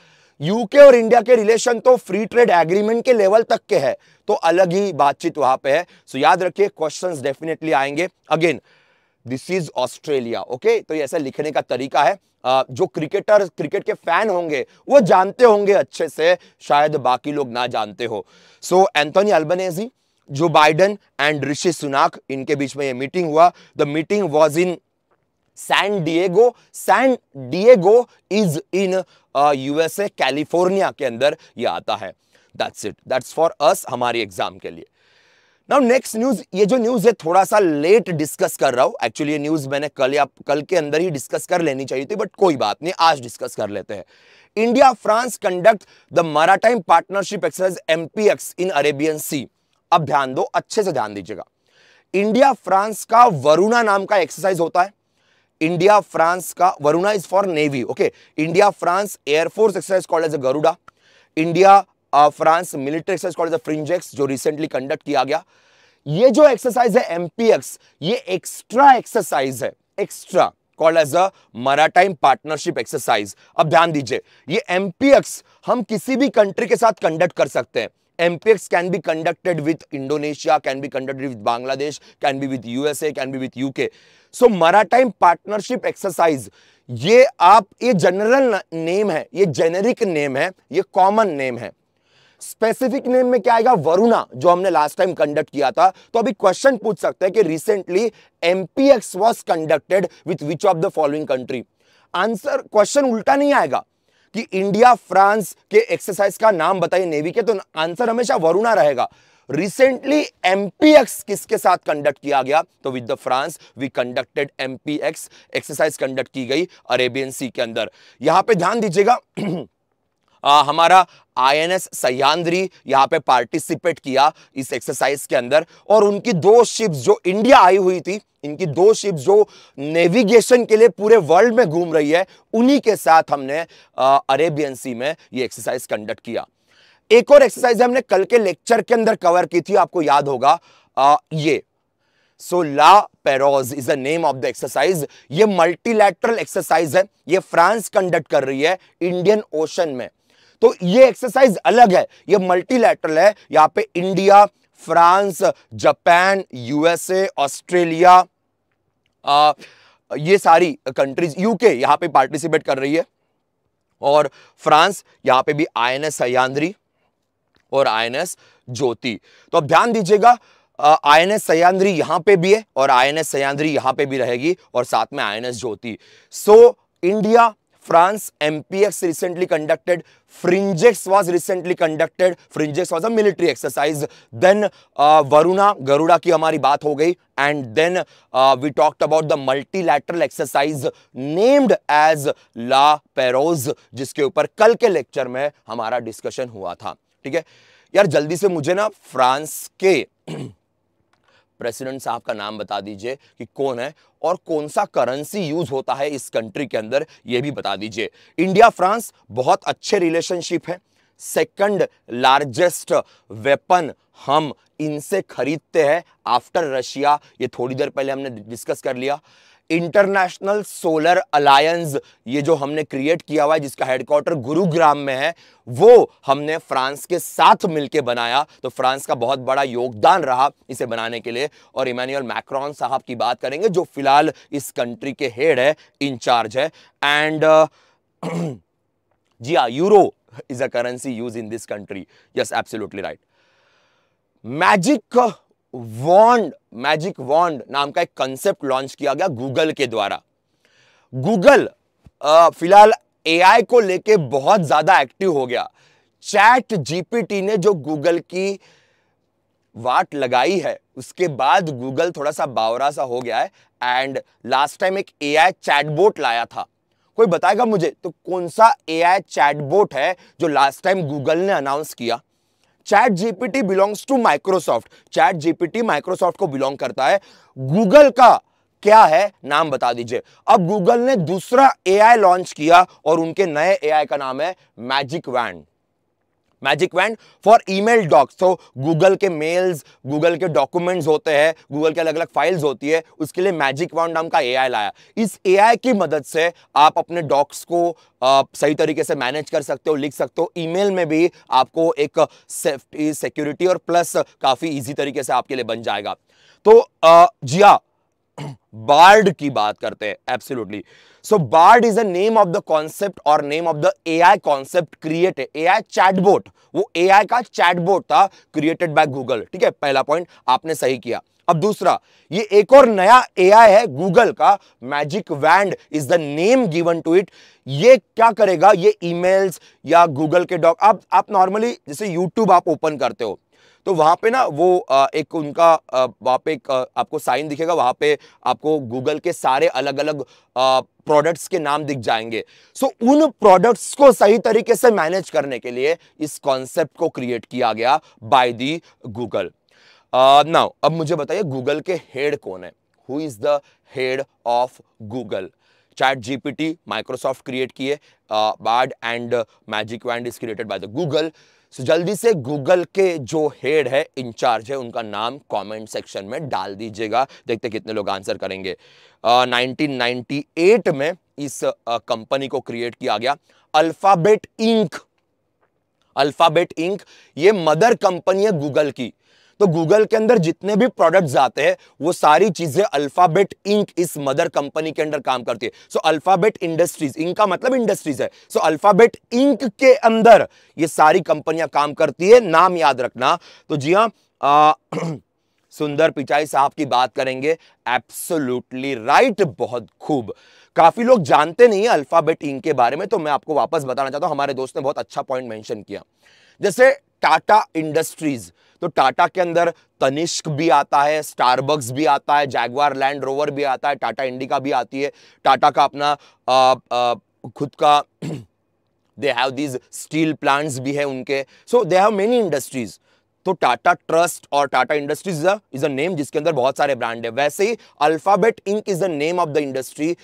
यूके और इंडिया के रिलेशन तो फ्री ट्रेड एग्रीमेंट के लेवल तक के है तो अलग ही बातचीत वहां पे है सो याद रखिए क्वेश्चंस डेफिनेटली आएंगे again this is Australia okay तो ऐसा लिखने का तरीका है जो क्रिकेटर क्रिकेट के फैन होंगे वो जानते होंगे अच्छे से शायद बाकी लोग ना जानते हो so Anthony Albanese Joe Biden and Rishi Sunak इनके बीच में ये मीटिंग हुआ the meeting was in San Diego San Diego is in USA California के अंदर ये आता है that's it that's for us हमारी एग्जाम के लिए नाउ नेक्स्ट न्यूज ये जो न्यूज है थोड़ा सा लेट डिस्कस कर रहा हूं एक्चुअली ये न्यूज मैंने कल या कल के अंदर ही डिस्कस कर लेनी चाहिए थी बट कोई बात नहीं आज डिस्कस कर लेते हैं India France conduct the maritime partnership exercise MPX in Arabian Sea अब ध्यान दो अच्छे से ध्यान दीजिएगा इंडिया फ्रांस का वरुणा नाम का एक्सरसाइज होता है इंडिया फ्रांस का Varuna is for navy okay India France air force exercise called as a Garuda India France military exercise called as a Frinjex जो रिसेंटली कंडक्ट किया गया ये जो एक्सरसाइज है एमपीएक्स ये एक्स्ट्रा एक्सरसाइज है extra called as a maritime partnership exercise अब ध्यान दीजिए ये एमपीएक्स हम किसी भी कंट्री के साथ कंडक्ट कर सकते हैं MPEX can be conducted with Indonesia, can be conducted with Bangladesh, can be with USA, can be with UK. So Maritime Partnership Exercise, ये आप ये जनरल नेम है ये जेनेरिक नेम है ये कॉमन नेम है स्पेसिफिक नेम में क्या आएगा वरुणा जो हमने लास्ट टाइम कंडक्ट किया था तो अभी क्वेश्चन पूछ सकते हैं कि recently MPX was conducted with which of the following country answer question उल्टा नहीं आएगा कि इंडिया फ्रांस के एक्सरसाइज का नाम बताइए नेवी के तो आंसर हमेशा वरुणा रहेगा रिसेंटली एमपीएक्स किसके साथ कंडक्ट किया गया तो with the France we conducted MPX exercise conduct की गई अरेबियन सी के अंदर यहां पे ध्यान दीजिएगा आ, हमारा आई एन एस सयांद्री यहाँ पे पार्टिसिपेट किया इस एक्सरसाइज के अंदर और उनकी दो शिप्स जो इंडिया आई हुई थी इनकी दो शिप्स जो नेविगेशन के लिए पूरे वर्ल्ड में घूम रही है उन्हीं के साथ हमने अरेबियन सी में ये एक्सरसाइज कंडक्ट किया एक और एक्सरसाइज हमने कल के लेक्चर के अंदर कवर की थी आपको याद होगा आ, ये so La Perouse is a name of the exercise ये मल्टीलैटरल एक्सरसाइज है ये फ्रांस कंडक्ट कर रही है इंडियन ओशन में तो ये एक्सरसाइज अलग है ये मल्टीलैटरल है यहाँ पे India France Japan USA Australia ये सारी कंट्रीज यूके यहाँ पे पार्टिसिपेट कर रही है और फ्रांस यहाँ पे भी आई एन एस सयांद्री और आई एन एस ज्योति तो अब ध्यान दीजिएगा आई एन एस सयांद्री यहां पे भी है और आई एन एस सयांद्री यहां पे भी रहेगी और साथ में I N S Jyoti so India France MPX recently conducted, Fringex was recently conducted, Fringex was a military exercise, then uh, Varuna, Garuda की हमारी बात हो गई and then uh, we talked about the multilateral exercise named as La Perouse जिसके ऊपर कल के lecture में हमारा डिस्कशन हुआ था ठीक है यार जल्दी से मुझे ना फ्रांस के प्रेसिडेंट साहब का नाम बता दीजिए कि कौन है और कौन सा करेंसी यूज होता है इस कंट्री के अंदर यह भी बता दीजिए इंडिया फ्रांस बहुत अच्छे रिलेशनशिप है सेकंड लार्जेस्ट वेपन हम इनसे खरीदते हैं आफ्टर रशिया ये थोड़ी देर पहले हमने डिस्कस कर लिया इंटरनेशनल सोलर अलायंस ये जो हमने क्रिएट किया हुआ है जिसका हेडक्वार्टर गुरुग्राम में है वो हमने फ्रांस के साथ मिलकर बनाया तो फ्रांस का बहुत बड़ा योगदान रहा इसे बनाने के लिए और इमैनुअल मैक्रॉन साहब की बात करेंगे जो फिलहाल इस कंट्री के हेड है इंचार्ज है एंड जी हाँ euro is a currency use in this country yes absolutely right magic wand magic wand नाम का एक कंसेप्ट लॉन्च किया गया गूगल के द्वारा गूगल फिलहाल एआई को लेके बहुत ज्यादा एक्टिव हो गया चैट जीपीटी ने जो गूगल की वाट लगाई है उसके बाद गूगल थोड़ा सा बावरा सा हो गया है एंड लास्ट टाइम एक एआई चैटबोट लाया था कोई बताएगा मुझे तो कौन सा एआई चैटबोट है जो लास्ट टाइम गूगल ने अनाउंस किया ChatGPT belongs to Microsoft ChatGPT Microsoft को बिलोंग करता है गूगल का क्या है नाम बता दीजिए अब गूगल ने दूसरा एआई लॉन्च किया और उनके नए एआई का नाम है magic wand magic wand for email docs तो गूगल के मेल्स गूगल के डॉक्यूमेंट्स होते हैं गूगल के अलग अलग फाइल्स होती है उसके लिए मैजिक वैंड नाम का एआई लाया इस एआई की मदद से आप अपने डॉक्स को आप सही तरीके से मैनेज कर सकते हो लिख सकते हो ईमेल में भी आपको एक सेफ्टी सिक्योरिटी और प्लस काफ़ी इजी तरीके से आपके लिए बन जाएगा तो जिया बार्ड की बात करते हैं absolutely so Bard is the name of the concept और name of the AI concept created AI chatbot वो एआई का चैटबोट था क्रिएटेड बाय गूगल ठीक है पहला पॉइंट आपने सही किया अब दूसरा ये एक और नया एआई है गूगल का magic wand is the name given to it ये क्या करेगा ये ईमेल्स या गूगल के डॉक आप आप नॉर्मली जैसे यूट्यूब आप ओपन करते हो तो वहाँ पे ना वो एक उनका वहाँ पे एक आपको साइन दिखेगा वहाँ पे आपको गूगल के सारे अलग अलग प्रोडक्ट्स के नाम दिख जाएंगे सो so, उन प्रोडक्ट्स को सही तरीके से मैनेज करने के लिए इस कॉन्सेप्ट को क्रिएट किया गया बाय दी गूगल नाउ अब मुझे बताइए गूगल के हेड कौन है who is the head of Google ChatGPT Microsoft create किए Bard and magic wand is created by the Google so जल्दी से गूगल के जो हेड है इंचार्ज है उनका नाम कमेंट सेक्शन में डाल दीजिएगा देखते कितने लोग आंसर करेंगे uh, 1998 में इस कंपनी uh, को क्रिएट किया गया अल्फ़ाबेट इंक अल्फ़ाबेट इंक ये मदर कंपनी है गूगल की तो गूगल के अंदर जितने भी प्रोडक्ट्स आते हैं वो सारी चीजें अल्फाबेट इंक इस मदर कंपनी के अंदर काम करती है सो अल्फाबेट इंडस्ट्रीज इंक का मतलब इंडस्ट्रीज है सो अल्फाबेट इंक के अंदर ये सारी कंपनियां काम करती है नाम याद रखना तो जी हाँ सुंदर पिचाई साहब की बात करेंगे एब्सोल्युटली राइट right, बहुत खूब काफी लोग जानते नहीं है अल्फाबेट इंक के बारे में तो मैं आपको वापस बताना चाहता हूं हमारे दोस्त ने बहुत अच्छा पॉइंट मेंशन किया जैसे टाटा इंडस्ट्रीज तो टाटा के अंदर तनिष्क भी आता है स्टारबक्स भी आता है जैगवार लैंड रोवर भी आता है टाटा इंडिका भी आती है टाटा का अपना आ, आ, खुद का they have these steel plants भी है उनके so they have many industries तो टाटा ट्रस्ट और Tata industries is a name जिसके अंदर बहुत सारे ब्रांड है वैसे ही Alphabet Inc is the name of the industry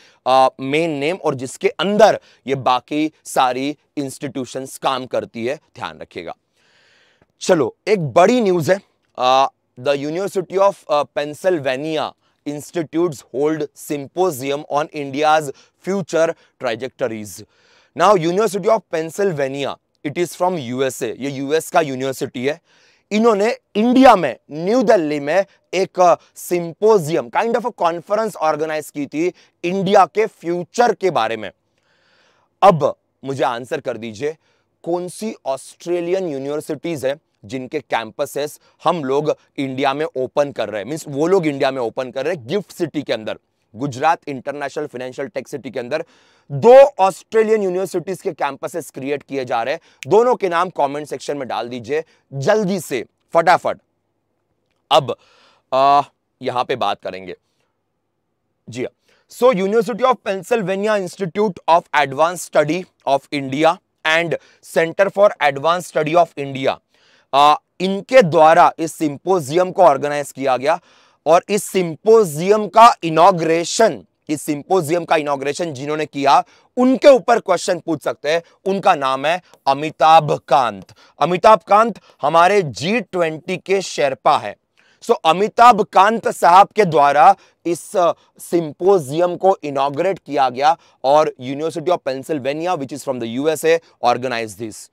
main name और जिसके अंदर ये बाकी सारी इंस्टीट्यूशंस काम करती है ध्यान रखिएगा चलो एक बड़ी न्यूज़ है the university of Pennsylvania institute hold symposium on India's future trajectories now university of Pennsylvania it is from USA ये यूएस का यूनिवर्सिटी है इन्होंने इंडिया में न्यू दिल्ली में एक symposium kind of a conference organise की थी इंडिया के फ्यूचर के बारे में अब मुझे आंसर कर दीजिए कौन सी ऑस्ट्रेलियन यूनिवर्सिटीज है जिनके कैंपसेस हम लोग इंडिया में ओपन कर रहे हैं मीन्स वो लोग इंडिया में ओपन कर रहे हैं गिफ्ट सिटी के अंदर Gujarat international financial tech city के अंदर दो ऑस्ट्रेलियन यूनिवर्सिटीज के कैंपसेस क्रिएट किए जा रहे हैं दोनों के नाम कमेंट सेक्शन में डाल दीजिए जल्दी से फटाफट अब आ, यहां पे बात करेंगे जी so university of Pennsylvania institute of advance study of India and centre for advance study of India ah, इनके द्वारा इस सिंपोजियम को ऑर्गेनाइज किया गया और इस सिंपोजियम का इनोग्रेशन इस सिंपोजियम का इनोग्रेशन जिन्होंने किया उनके ऊपर क्वेश्चन पूछ सकते हैं उनका नाम है अमिताभ कांत अमिताभ कांत हमारे जी ट्वेंटी के शेरपा है सो so, अमिताभ कांत साहब के द्वारा इस सिंपोजियम को इनोग्रेट किया गया और university of Pennsylvania which is from the USA organise this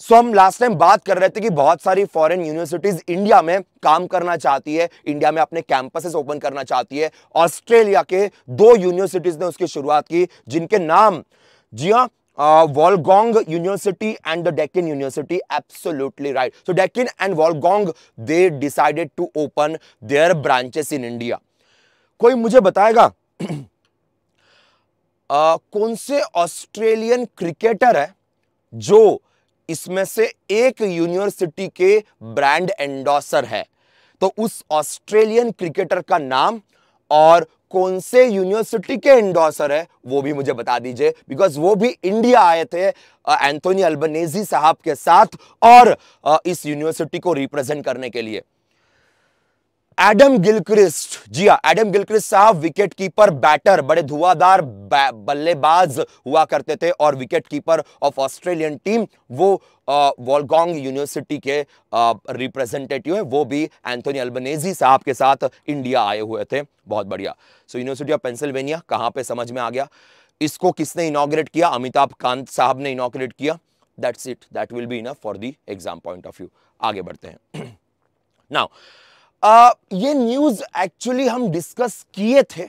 so so, हम लास्ट टाइम बात कर रहे थे कि बहुत सारी फॉरेन यूनिवर्सिटीज इंडिया में काम करना चाहती है इंडिया में अपने कैंपसेस ओपन करना चाहती है ऑस्ट्रेलिया के दो यूनिवर्सिटीज ने उसकी शुरुआत की जिनके नाम जी हाँ Wollongong university and the Deakin university absolutely right so Deakin and Wollongong they decided to open their branches in India कोई मुझे बताएगा Uh, कौन से ऑस्ट्रेलियन क्रिकेटर है जो इसमें से एक यूनिवर्सिटी के ब्रांड एंडोसर है तो उस ऑस्ट्रेलियन क्रिकेटर का नाम और कौन से यूनिवर्सिटी के एंडोसर है वो भी मुझे बता दीजिए बिकॉज वो भी इंडिया आए थे एंथोनी अल्बनेजी साहब के साथ और इस यूनिवर्सिटी को रिप्रेजेंट करने के लिए एडम गिलक्रिस्ट जी हाँ एडम गिलक्रिस्ट साहब विकेट कीपर बैटर बड़े धुआंधार बल्लेबाज हुआ करते थे और wicket keeper of Australian team वो वॉलगोंग यूनिवर्सिटी के रिप्रेजेंटेटिव है वो भी एंथोनी अल्बनेजी साहब के साथ इंडिया आए हुए थे बहुत बढ़िया सो यूनिवर्सिटी ऑफ पेंसिल्वेनिया कहाँ पे समझ में आ गया इसको किसने इनाग्रेट किया अमिताभ कांत साहब ने इनाग्रेट किया that's it that will be enough for the exam point of view आगे बढ़ते हैं नाउ आ, ये न्यूज़ एक्चुअली हम डिस्कस किए थे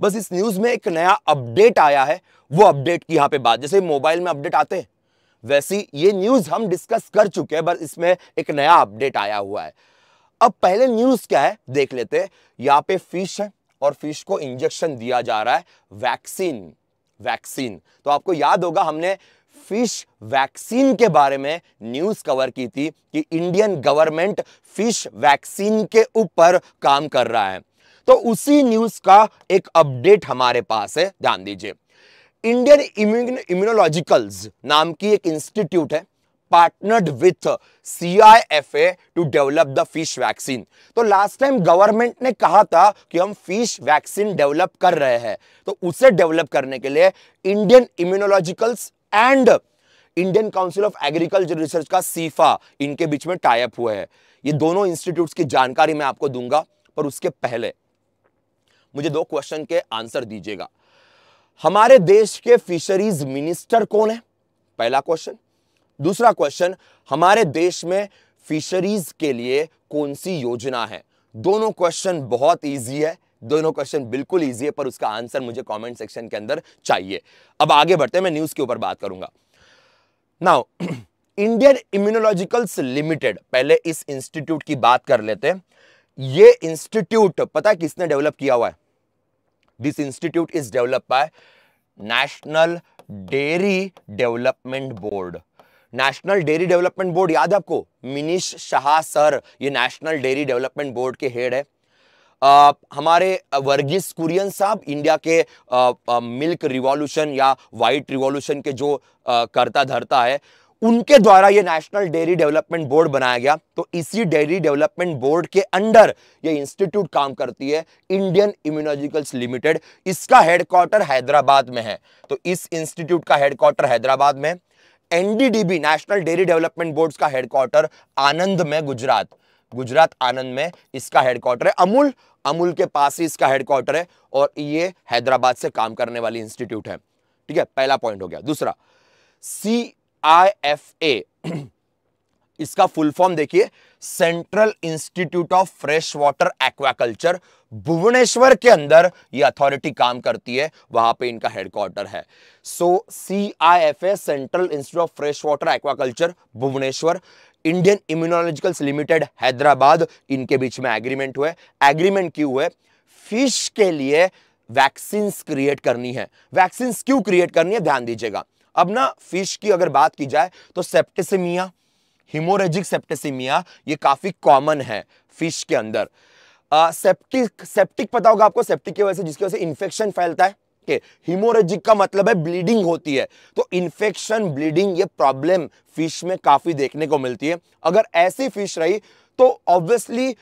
बस इस न्यूज़ में एक नया अपडेट आया है वो अपडेट की यहां पे बात जैसे मोबाइल में अपडेट आते हैं वैसी ये न्यूज़ हम डिस्कस कर चुके हैं बस इसमें एक नया अपडेट आया हुआ है अब पहले न्यूज़ क्या है देख लेते हैं यहाँ पे फिश है और फिश को इंजेक्शन दिया जा रहा है वैक्सीन वैक्सीन तो आपको याद होगा हमने फिश वैक्सीन के बारे में न्यूज कवर की थी कि इंडियन गवर्नमेंट फिश वैक्सीन के ऊपर काम कर रहा है तो उसी न्यूज का एक अपडेट हमारे पास है ध्यान दीजिए इंडियन इम्यून इम्यूनोलॉजिकल्स नाम की एक इंस्टीट्यूट है partnered with a to develop the fish vaccine तो लास्ट टाइम गवर्नमेंट ने कहा था कि हम फिश वैक्सीन डेवलप कर रहे हैं तो उसे डेवलप करने के लिए Indian immunologicals and Indian council of agriculture research का सीफा इनके बीच में टाइप हुए हैं ये दोनों इंस्टीट्यूट की जानकारी मैं आपको दूंगा पर उसके पहले मुझे दो क्वेश्चन के आंसर दीजिएगा हमारे देश के फिशरीज मिनिस्टर कौन है पहला क्वेश्चन दूसरा क्वेश्चन हमारे देश में फिशरीज के लिए कौन सी योजना है दोनों क्वेश्चन बहुत ईजी है दोनों क्वेश्चन बिल्कुल ईजी है पर उसका आंसर मुझे कॉमेंट सेक्शन के अंदर चाहिए अब आगे बढ़ते मैं न्यूज के ऊपर बात करूंगा नाउ इंडियन इम्यूनोलॉजिकल्स लिमिटेड पहले इस इंस्टीट्यूट की बात कर लेते हैं ये इंस्टीट्यूट पता है किसने डेवलप किया हुआ है this institute is develop by national dairy development board national dairy development board याद है आपको मिनीश शाह सर ये नेशनल डेयरी डेवलपमेंट बोर्ड के हेड है हमारे वर्गीस कुरियन साहब इंडिया के आ, आ, मिल्क रिवॉल्यूशन या वाइट रिवॉल्यूशन के जो आ, करता धरता है उनके द्वारा ये नेशनल डेयरी डेवलपमेंट बोर्ड बनाया गया तो इसी डेयरी डेवलपमेंट बोर्ड के अंडर ये इंस्टीट्यूट काम करती है इंडियन इम्यूनोलॉजिकल्स लिमिटेड इसका हेडक्वार्टर हैदराबाद में है तो इस इंस्टीट्यूट का हेडक्वार्टर हैदराबाद में NDDB national dairy development board का हेडक्वार्टर आनंद में गुजरात गुजरात आनंद में इसका हेडक्वार्टर है अमूल अमूल के पास ही इसका हेडक्वार्टर है और ये हैदराबाद से काम करने वाली इंस्टीट्यूट है ठीक है पहला पॉइंट हो गया दूसरा सी आई एफ ए इसका फुल फॉर्म देखिए central institute of fresh water aquaculture Bhubaneswar के अंदर ये अथॉरिटी काम करती है वहां पे इनका हेडक्वार्टर है so C I F A central institute of fresh water aquaculture Bhubaneswar Indian immunologicals limited Hyderabad इनके बीच में एग्रीमेंट हुए एग्रीमेंट क्यों हुए फिश के लिए वैक्सीन क्रिएट करनी है वैक्सीन क्यों क्रिएट करनी है ध्यान दीजिएगा अब ना फिश की अगर बात की जाए तो सेप्टेसिमिया हिमोरेजिक सेप्टेसिमिया ये काफी कॉमन है फिश के अंदर सेप्टिक सेप्टिक पता होगा आपको सेप्टिक की वजह से जिसकी वजह से इन्फेक्शन फैलता है के हिमोरेजिक का मतलब है ब्लीडिंग होती है तो इन्फेक्शन ब्लीडिंग ये प्रॉब्लम फिश में काफ़ी देखने को मिलती है अगर ऐसी फिश रही तो ऑब्वियसली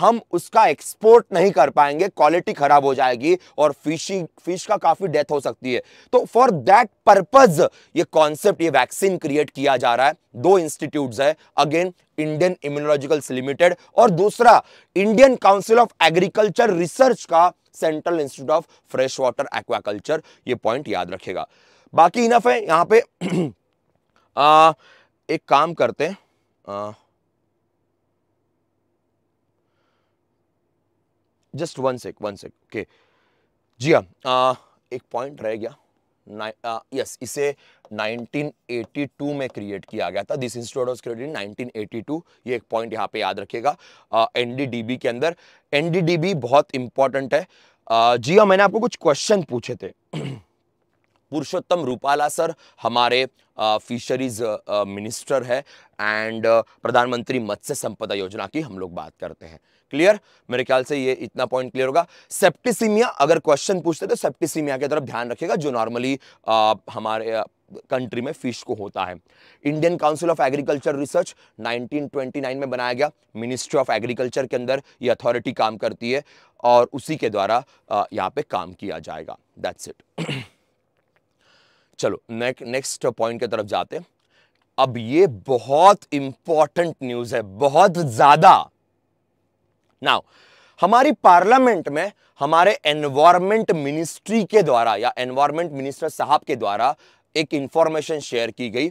हम उसका एक्सपोर्ट नहीं कर पाएंगे क्वालिटी खराब हो जाएगी और फिशिंग फिश का काफ़ी डेथ हो सकती है तो फॉर दैट पर्पज ये कॉन्सेप्ट ये वैक्सीन क्रिएट किया जा रहा है दो इंस्टीट्यूट्स है अगेन इंडियन इम्यूनोलॉजिकल्स लिमिटेड और दूसरा Indian council of agriculture research का central institute of fresh water aquaculture ये पॉइंट याद रखेगा बाकी इनफ है यहाँ पे आ, एक काम करते हैं ah, just one sec one sec okay जी हाँ एक पॉइंट रह गया यस uh, इसे 1982 में क्रिएट किया गया था दिस इंस्टीट्यूट ऑफ क्रिएटेड 1982 ये एक पॉइंट यहाँ पे याद रखिएगा uh, के अंदर एन बहुत इंपॉर्टेंट है uh, जी हाँ मैंने आपको कुछ क्वेश्चन पूछे थे पुरुषोत्तम रूपाला सर हमारे फिशरीज मिनिस्टर है एंड प्रधानमंत्री मत्स्य संपदा योजना की हम लोग बात करते हैं क्लियर मेरे ख्याल से ये इतना पॉइंट क्लियर होगा सेप्टिसिमिया अगर क्वेश्चन पूछते तो सेप्टिसीमिया की तरफ ध्यान रखेगा जो नॉर्मली हमारे कंट्री में फिश को होता है Indian council of agriculture research 1929 में बनाया गया मिनिस्ट्री ऑफ एग्रीकल्चर के अंदर ये अथॉरिटी काम करती है और उसी के द्वारा यहाँ पे काम किया जाएगा दैट्स इट चलो नेक्स्ट पॉइंट की तरफ जाते हैं अब ये बहुत इंपॉर्टेंट न्यूज है बहुत ज्यादा नाउ हमारी पार्लियामेंट में हमारे एनवायरमेंट मिनिस्ट्री के द्वारा या एनवायरमेंट मिनिस्टर साहब के द्वारा एक इंफॉर्मेशन शेयर की गई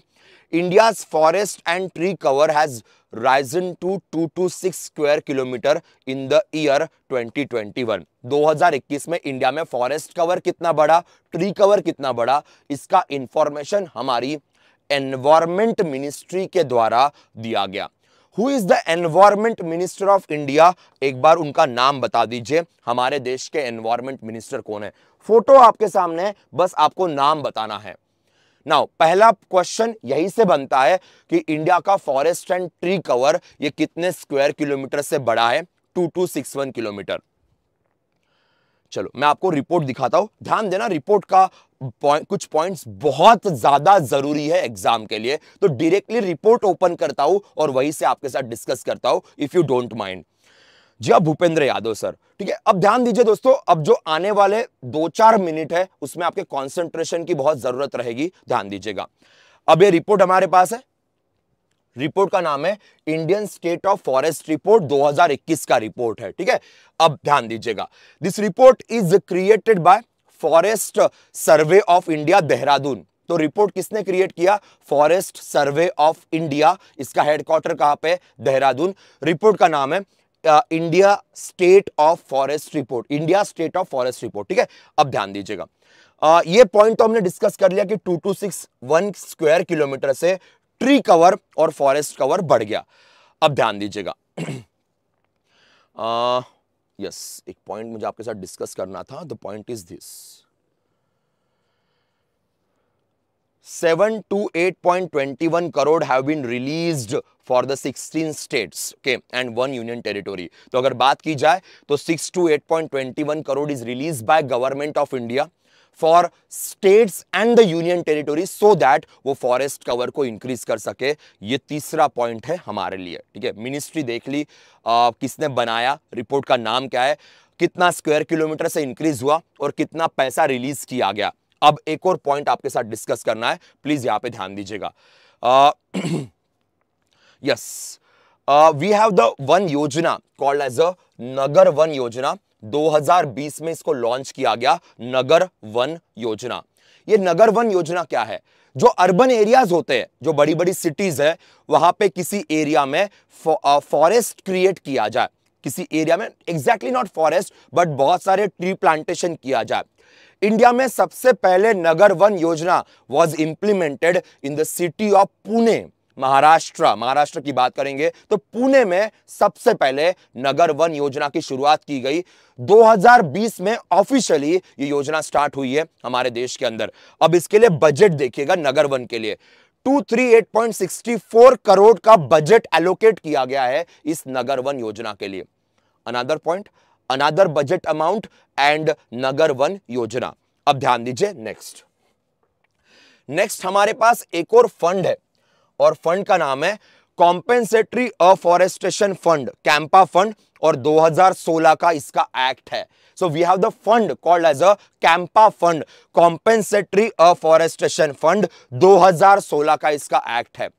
India forest and tree cover has risen to two two six square kilometre in the year 2021 2021 में इंडिया में फॉरेस्ट कवर कितना बड़ा ट्री कवर कितना बड़ा इसका इंफॉर्मेशन हमारी एनवायरमेंट मिनिस्ट्री के द्वारा दिया गया who is the environment minister of India एक बार उनका नाम बता दीजिए हमारे देश के एनवायरमेंट मिनिस्टर कौन है फोटो आपके सामने बस आपको नाम बताना है नाउ पहला क्वेश्चन यही से बनता है कि इंडिया का फॉरेस्ट एंड ट्री कवर ये कितने स्क्वायर किलोमीटर से बड़ा है two two six one kilometre चलो मैं आपको रिपोर्ट दिखाता हूं ध्यान देना रिपोर्ट का पॉइंट कुछ पॉइंट्स बहुत ज्यादा जरूरी है एग्जाम के लिए तो डायरेक्टली रिपोर्ट ओपन करता हूं और वही से आपके साथ डिस्कस करता हूं इफ यू डोंट माइंड जी हाँ भूपेंद्र यादव सर ठीक है अब ध्यान दीजिए दोस्तों अब जो आने वाले दो चार मिनट है उसमें आपके कॉन्सेंट्रेशन की बहुत जरूरत रहेगी ध्यान दीजिएगा अब ये रिपोर्ट हमारे पास है रिपोर्ट का नाम है Indian state of forest report 2021 का रिपोर्ट है ठीक है अब ध्यान दीजिएगा this report is created by forest survey of India Dehradun तो रिपोर्ट किसने क्रिएट किया फॉरेस्ट सर्वे ऑफ इंडिया इसका हेडक्वार्टर कहां पे देहरादून रिपोर्ट का नाम है India state of forest report India state of forest report ठीक है अब ध्यान दीजिएगा uh, ये पॉइंट तो हमने डिस्कस कर लिया कि two two six one square kilometre से ट्री कवर और फॉरेस्ट कवर बढ़ गया अब ध्यान दीजिएगा यस uh, एक पॉइंट मुझे आपके साथ डिस्कस करना था the point is this seven point twenty one crore have been released for the sixteen states okay and one union territory तो अगर बात की जाए तो six two one crore is release by government of India for states and the union territory so that वो forest cover को increase कर सके ये तीसरा पॉइंट है हमारे लिए ठीक है मिनिस्ट्री देख ली आ, किसने बनाया रिपोर्ट का नाम क्या है कितना स्क्वायर किलोमीटर से इंक्रीज हुआ और कितना पैसा रिलीज किया गया अब एक और पॉइंट आपके साथ डिस्कस करना है प्लीज यहां पे ध्यान दीजिएगा yes we have the Van Yojana called as a Nagar Van Yojana 2020 में इसको लॉन्च किया गया नगर वन योजना ये नगर वन योजना क्या है जो अर्बन एरियाज होते हैं जो बड़ी बड़ी सिटीज है वहां पे किसी एरिया में फॉरेस्ट क्रिएट किया जाए किसी एरिया में एग्जैक्टली नॉट फॉरेस्ट बट बहुत सारे ट्री प्लांटेशन किया जाए इंडिया में सबसे पहले Nagar Van Yojana was implemented in the city of Pune Maharashtra Maharashtra की बात करेंगे तो पुणे में सबसे पहले नगर वन योजना की शुरुआत की गई 2020 में ऑफिशियली ये योजना स्टार्ट हुई है हमारे देश के अंदर अब इसके लिए बजट देखिएगा नगर वन के लिए 238.64 करोड़ का बजट एलोकेट किया गया है इस नगर वन योजना के लिए another point another budget amount and Nagar Van Yojana अब ध्यान दीजिए नेक्स्ट नेक्स्ट हमारे पास एक और फंड है और फंड का नाम है compensatory afforestation fund CAMPA fund और 2016 का इसका एक्ट है so we have the fund called as a CAMPA fund compensatory afforestation fund 2016 का इसका एक्ट है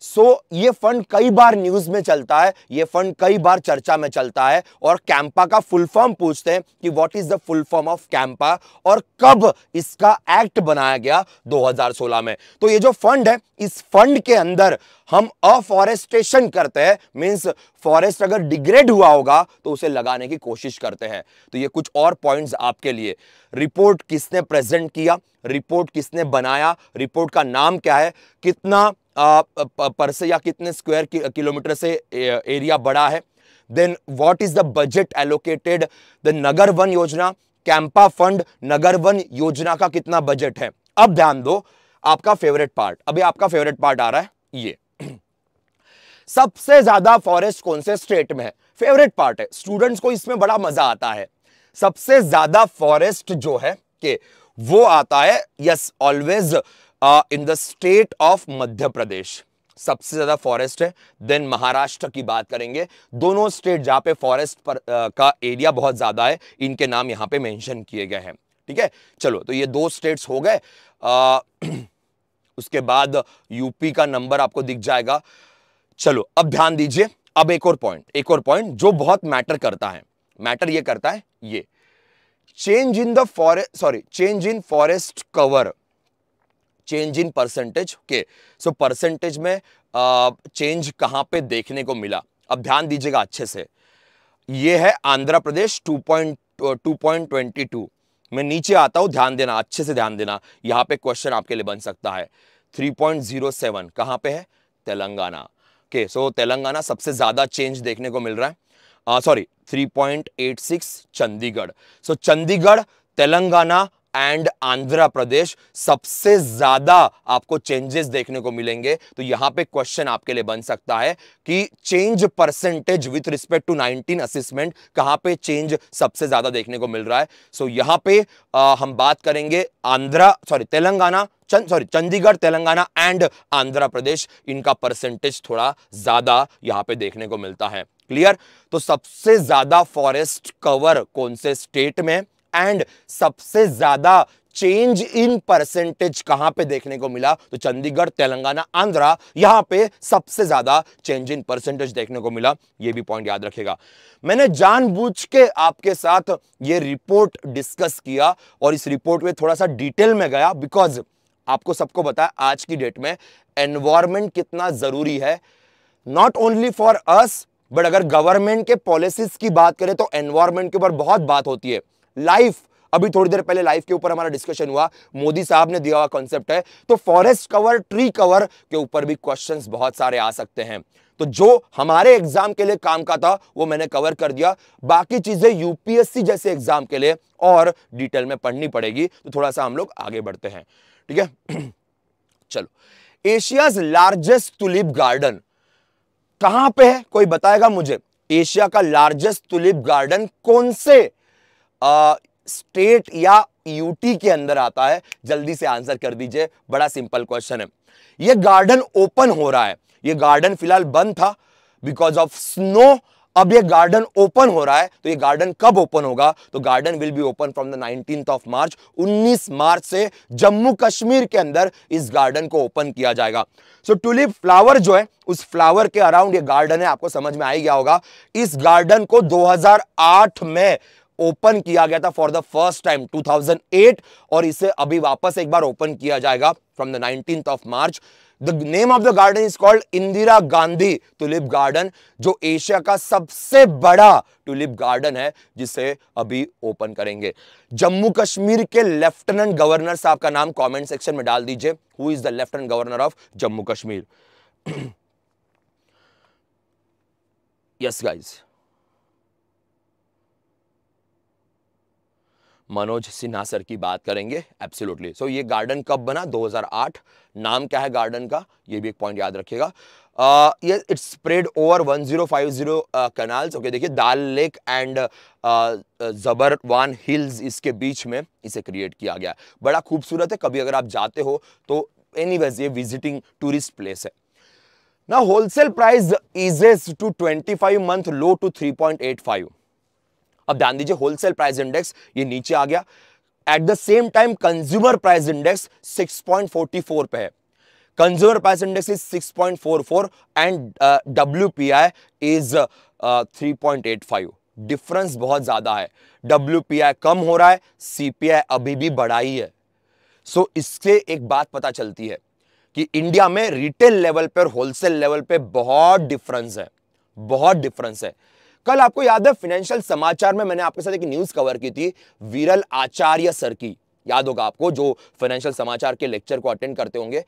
सो so, ये फंड कई बार न्यूज़ में चलता है ये फंड कई बार चर्चा में चलता है और कैंपा का फुल फॉर्म पूछते हैं कि what is the full form of CAMPA और कब इसका एक्ट बनाया गया 2016 में तो ये जो फंड है इस फंड के अंदर हम अफॉरेस्टेशन करते हैं मीन्स फॉरेस्ट अगर डिग्रेड हुआ होगा तो उसे लगाने की कोशिश करते हैं तो ये कुछ और पॉइंट्स आपके लिए रिपोर्ट किसने प्रेजेंट किया रिपोर्ट किसने बनाया रिपोर्ट का नाम क्या है कितना पर से या कितने स्क्वायर किलोमीटर से एरिया बड़ा है then what is the budget allocated the Nagar Van Yojana CAMPA fund नगर वन योजना का कितना बजट है अब ध्यान दो आपका फेवरेट पार्ट अभी आपका फेवरेट पार्ट आ रहा है ये सबसे ज्यादा फॉरेस्ट कौन से स्टेट में है फेवरेट पार्ट है स्टूडेंट्स को इसमें बड़ा मजा आता है सबसे ज्यादा फॉरेस्ट जो है के वो आता है yes always in the state of Madhya Pradesh सबसे ज़्यादा फॉरेस्ट है देन महाराष्ट्र की बात करेंगे दोनों स्टेट जहां पे फॉरेस्ट पर आ, uh, का एरिया बहुत ज़्यादा है इनके नाम यहां पे मेंशन किए गए हैं ठीक है चलो तो ये दो स्टेट्स हो गए uh, उसके बाद यूपी का नंबर आपको दिख जाएगा चलो अब ध्यान दीजिए अब एक और पॉइंट एक और पॉइंट जो बहुत मैटर करता है मैटर ये करता है ये change in the forest sorry change in forest cover change in percentage के सो परसेंटेज में चेंज uh, कहाँ पे देखने को मिला अब ध्यान दीजिएगा अच्छे से ये है आंध्र प्रदेश टू पॉइंट मैं नीचे आता हूँ ध्यान देना अच्छे से ध्यान देना यहाँ पे क्वेश्चन आपके लिए बन सकता है 3.07 पॉइंट जीरो सेवन कहाँ पर है Telangana okay okay, so so, Telangana सबसे ज़्यादा चेंज देखने को मिल रहा है sorry uh, 3.86 Chandigarh so so, Chandigarh Telangana and Andhra Pradesh सबसे ज्यादा आपको चेंजेस देखने को मिलेंगे तो यहां पे क्वेश्चन आपके लिए बन सकता है कि change percentage with respect to 19 assessment कहां पे चेंज सबसे ज्यादा देखने को मिल रहा है सो so, यहां पे आ, हम बात करेंगे Andhra sorry Telangana sorry Chandigarh Telangana and Andhra Pradesh इनका परसेंटेज थोड़ा ज्यादा यहां पे देखने को मिलता है क्लियर तो सबसे ज्यादा फॉरेस्ट कवर कौन से स्टेट में एंड सबसे ज्यादा चेंज इन परसेंटेज कहां पे देखने को मिला तो चंडीगढ़ तेलंगाना आंध्रा यहां पे सबसे ज्यादा चेंज इन परसेंटेज देखने को मिला ये भी पॉइंट याद रखेगा मैंने जानबूझ के आपके साथ ये रिपोर्ट डिस्कस किया और इस रिपोर्ट में थोड़ा सा डिटेल में गया बिकॉज आपको सबको बताया आज की डेट में एनवायरमेंट कितना जरूरी है not only for us but अगर गवर्नमेंट के पॉलिसीज की बात करें तो एनवायरमेंट के ऊपर बहुत बात होती है लाइफ अभी थोड़ी देर पहले लाइफ के ऊपर हमारा डिस्कशन हुआ मोदी साहब ने दिया हुआ कॉन्सेप्ट है तो फॉरेस्ट कवर ट्री कवर के ऊपर भी क्वेश्चंस बहुत सारे आ सकते हैं तो जो हमारे एग्जाम के लिए काम का था वो मैंने कवर कर दिया बाकी चीजें यूपीएससी जैसे एग्जाम के लिए और डिटेल में पढ़नी पड़ेगी तो थोड़ा सा हम लोग आगे बढ़ते हैं ठीक है चलो एशिया लार्जेस्ट टुलिप गार्डन कहां पे है कोई बताएगा मुझे एशिया का लार्जेस्ट टुलिप गार्डन कौन से स्टेट या यूटी के अंदर आता है जल्दी से आंसर कर दीजिए बड़ा सिंपल क्वेश्चन है ये गार्डन ओपन हो रहा है ये गार्डन फिलहाल बंद था बिकॉज ऑफ स्नो अब ये गार्डन ओपन हो रहा है तो ये गार्डन कब ओपन होगा तो garden will be open from the nineteen of March 19 March से जम्मू कश्मीर के अंदर इस गार्डन को ओपन किया जाएगा सो so, टूलिप फ्लावर जो है उस फ्लावर के अराउंड ये गार्डन है आपको समझ में आ गया होगा इस गार्डन को 2008 में ओपन किया गया था फॉर द फर्स्ट टाइम 2008 और इसे अभी वापस एक बार ओपन किया जाएगा from the nineteen of March the name of the garden is called Indira Gandhi tulip garden जो एशिया का सबसे बड़ा टूलिप गार्डन है जिसे अभी ओपन करेंगे जम्मू कश्मीर के लेफ्टिनेंट गवर्नर साहब का नाम कमेंट सेक्शन में डाल दीजिए who is the lieutenant governor of Jammu Kashmir yes guys Manoj Sinha sir की बात करेंगे एब्सोल्युटली सो so, ये गार्डन कब बना 2008 नाम क्या है गार्डन का ये भी एक पॉइंट याद रखिएगा uh, ये इट्स स्प्रेड ओवर 1050 कनाल्स ओके देखिए Dal lake and Zabarwan hills इसके बीच में इसे क्रिएट किया गया बड़ा खूबसूरत है कभी अगर आप जाते हो तो एनी ये विजिटिंग टूरिस्ट प्लेस है ना wholesale price eases to 25 month low to 3.85 अब ध्यान दीजिए होलसेल प्राइस इंडेक्स ये नीचे आ गया at the same time consumer price index 6.44 पे है consumer price index is 6.44 and W P I is three difference बहुत ज़्यादा है डब्ल्यू कम हो रहा है सीपीआई अभी भी बढ़ा ही है सो so, इससे एक बात पता चलती है कि इंडिया में रिटेल लेवल पर होलसेल लेवल पे बहुत डिफरेंस है बहुत डिफरेंस है कल आपको याद है फाइनेंशियल समाचार में मैंने आपके साथ एक न्यूज कवर की थी वीरल आचार्य सर की याद होगा आपको जो फाइनेंशियल समाचार के लेक्चर को अटेंड करते होंगे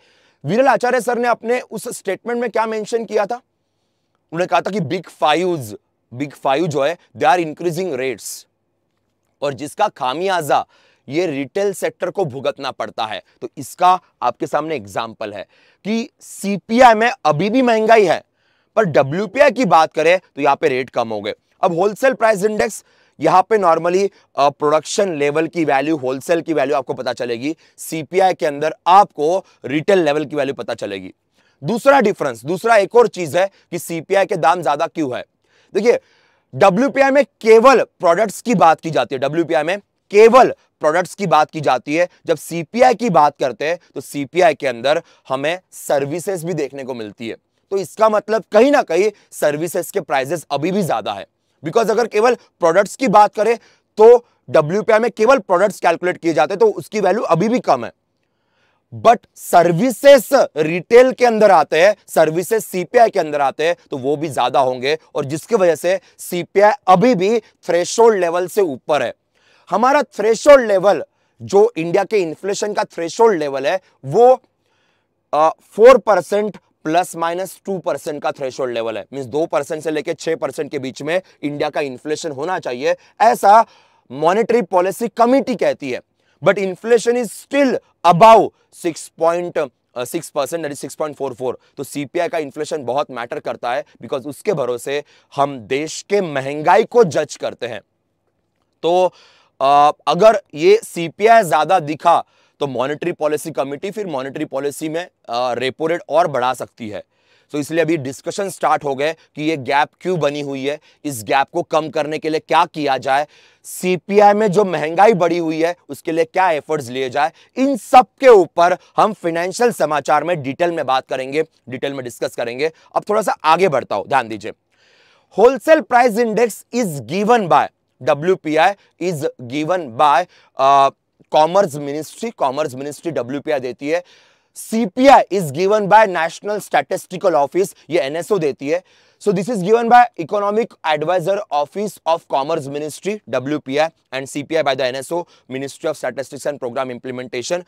वीरल आचार्य सर ने अपने उस स्टेटमेंट में क्या मेंशन किया था उन्होंने कहा था कि बिग फाइव बिग फाइव जो है दे आर इंक्रीजिंग रेट्स और जिसका खामियाजा ये रिटेल सेक्टर को भुगतना पड़ता है तो इसका आपके सामने एग्जाम्पल है कि सीपीआई में अभी भी महंगाई है पर डब्ल्यू की बात करें तो यहाँ पे रेट कम हो गए अब होलसेल प्राइस इंडेक्स यहाँ पे नॉर्मली प्रोडक्शन लेवल की वैल्यू होलसेल की वैल्यू आपको पता चलेगी सीपीआई के अंदर आपको रिटेल लेवल की वैल्यू पता चलेगी दूसरा डिफरेंस दूसरा एक और चीज है कि सीपीआई के दाम ज्यादा क्यों है देखिए डब्ल्यू में केवल प्रोडक्ट्स की बात की जाती है डब्ल्यू में केवल प्रोडक्ट्स की बात की जाती है जब सीपीआई की बात करते हैं तो सीपीआई के अंदर हमें सर्विसेस भी देखने को मिलती है तो इसका मतलब कहीं ना कहीं सर्विसेज के प्राइजेस अभी भी ज़्यादा है बिकॉज अगर केवल प्रोडक्ट्स की बात करें तो डब्ल्यू में केवल प्रोडक्ट्स कैलकुलेट किए जाते हैं तो उसकी वैल्यू अभी भी कम है बट सर्विसेस रिटेल के अंदर आते हैं सर्विसेस सीपीआई के अंदर आते हैं तो वो भी ज्यादा होंगे और जिसकी वजह से सीपीआई अभी भी थ्रेशोल्ड लेवल से ऊपर है हमारा थ्रेश लेवल जो इंडिया के इन्फ्लेशन का थ्रेश लेवल है वो four percent plus minus two percent का थ्रेशोल्ड लेवल है मीन दो परसेंट से लेकर छह परसेंट के बीच में इंडिया का इन्फ्लेशन होना चाहिए ऐसा मॉनेटरी पॉलिसी कमिटी कहती है but inflation is still above six point six percent यानी सिक्स पॉइंट फोर फोर तो सीपीआई का इन्फ्लेशन बहुत मैटर करता है बिकॉज उसके भरोसे हम देश के महंगाई को जज करते हैं तो आ, uh, अगर ये सीपीआई ज़्यादा दिखा तो मॉनेटरी पॉलिसी कमेटी फिर मॉनेटरी पॉलिसी में रेपो रेट और बढ़ा सकती है तो so, इसलिए अभी डिस्कशन स्टार्ट हो गए कि ये गैप क्यों बनी हुई है इस गैप को कम करने के लिए क्या किया जाए सीपीआई में जो महंगाई बढ़ी हुई है उसके लिए क्या एफर्ट्स लिए जाए इन सब के ऊपर हम फाइनेंशियल समाचार में डिटेल में बात करेंगे डिटेल में डिस्कस करेंगे अब थोड़ा सा आगे बढ़ता हो ध्यान दीजिए wholesale price index is given by W P I is given by commerce ministry commerce ministry W देती है CPI is given by national statistical office ये एनएसओ देती है so this is given by economic adviser office of commerce ministry W and CPI by the NSO ministry of statistics and programme implementation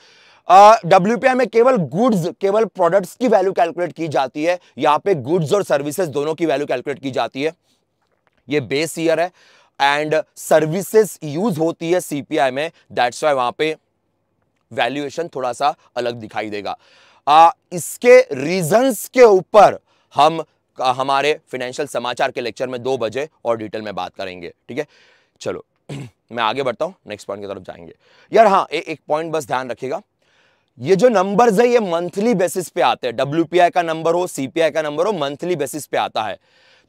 W में केवल goods केवल products की value calculate की जाती है यहां पे गुड्स और सर्विसेज दोनों की वैल्यू कैलकुलेट की जाती है ये बेस ईयर है एंड सर्विसेज यूज होती है सीपीआई में दैट्स वाई वहां पे वैल्यूएशन थोड़ा सा अलग दिखाई देगा आ, इसके रीजंस के ऊपर हम आ, हमारे फिनेंशियल समाचार के लेक्चर में दो बजे और डिटेल में बात करेंगे ठीक है चलो मैं आगे बढ़ता हूं नेक्स्ट पॉइंट की तरफ जाएंगे यार हाँ ए, एक पॉइंट बस ध्यान रखिएगा ये जो नंबर्स है ये मंथली बेसिस पे आते हैं डब्ल्यू का नंबर हो सीपीआई का नंबर हो मंथली बेसिस पे आता है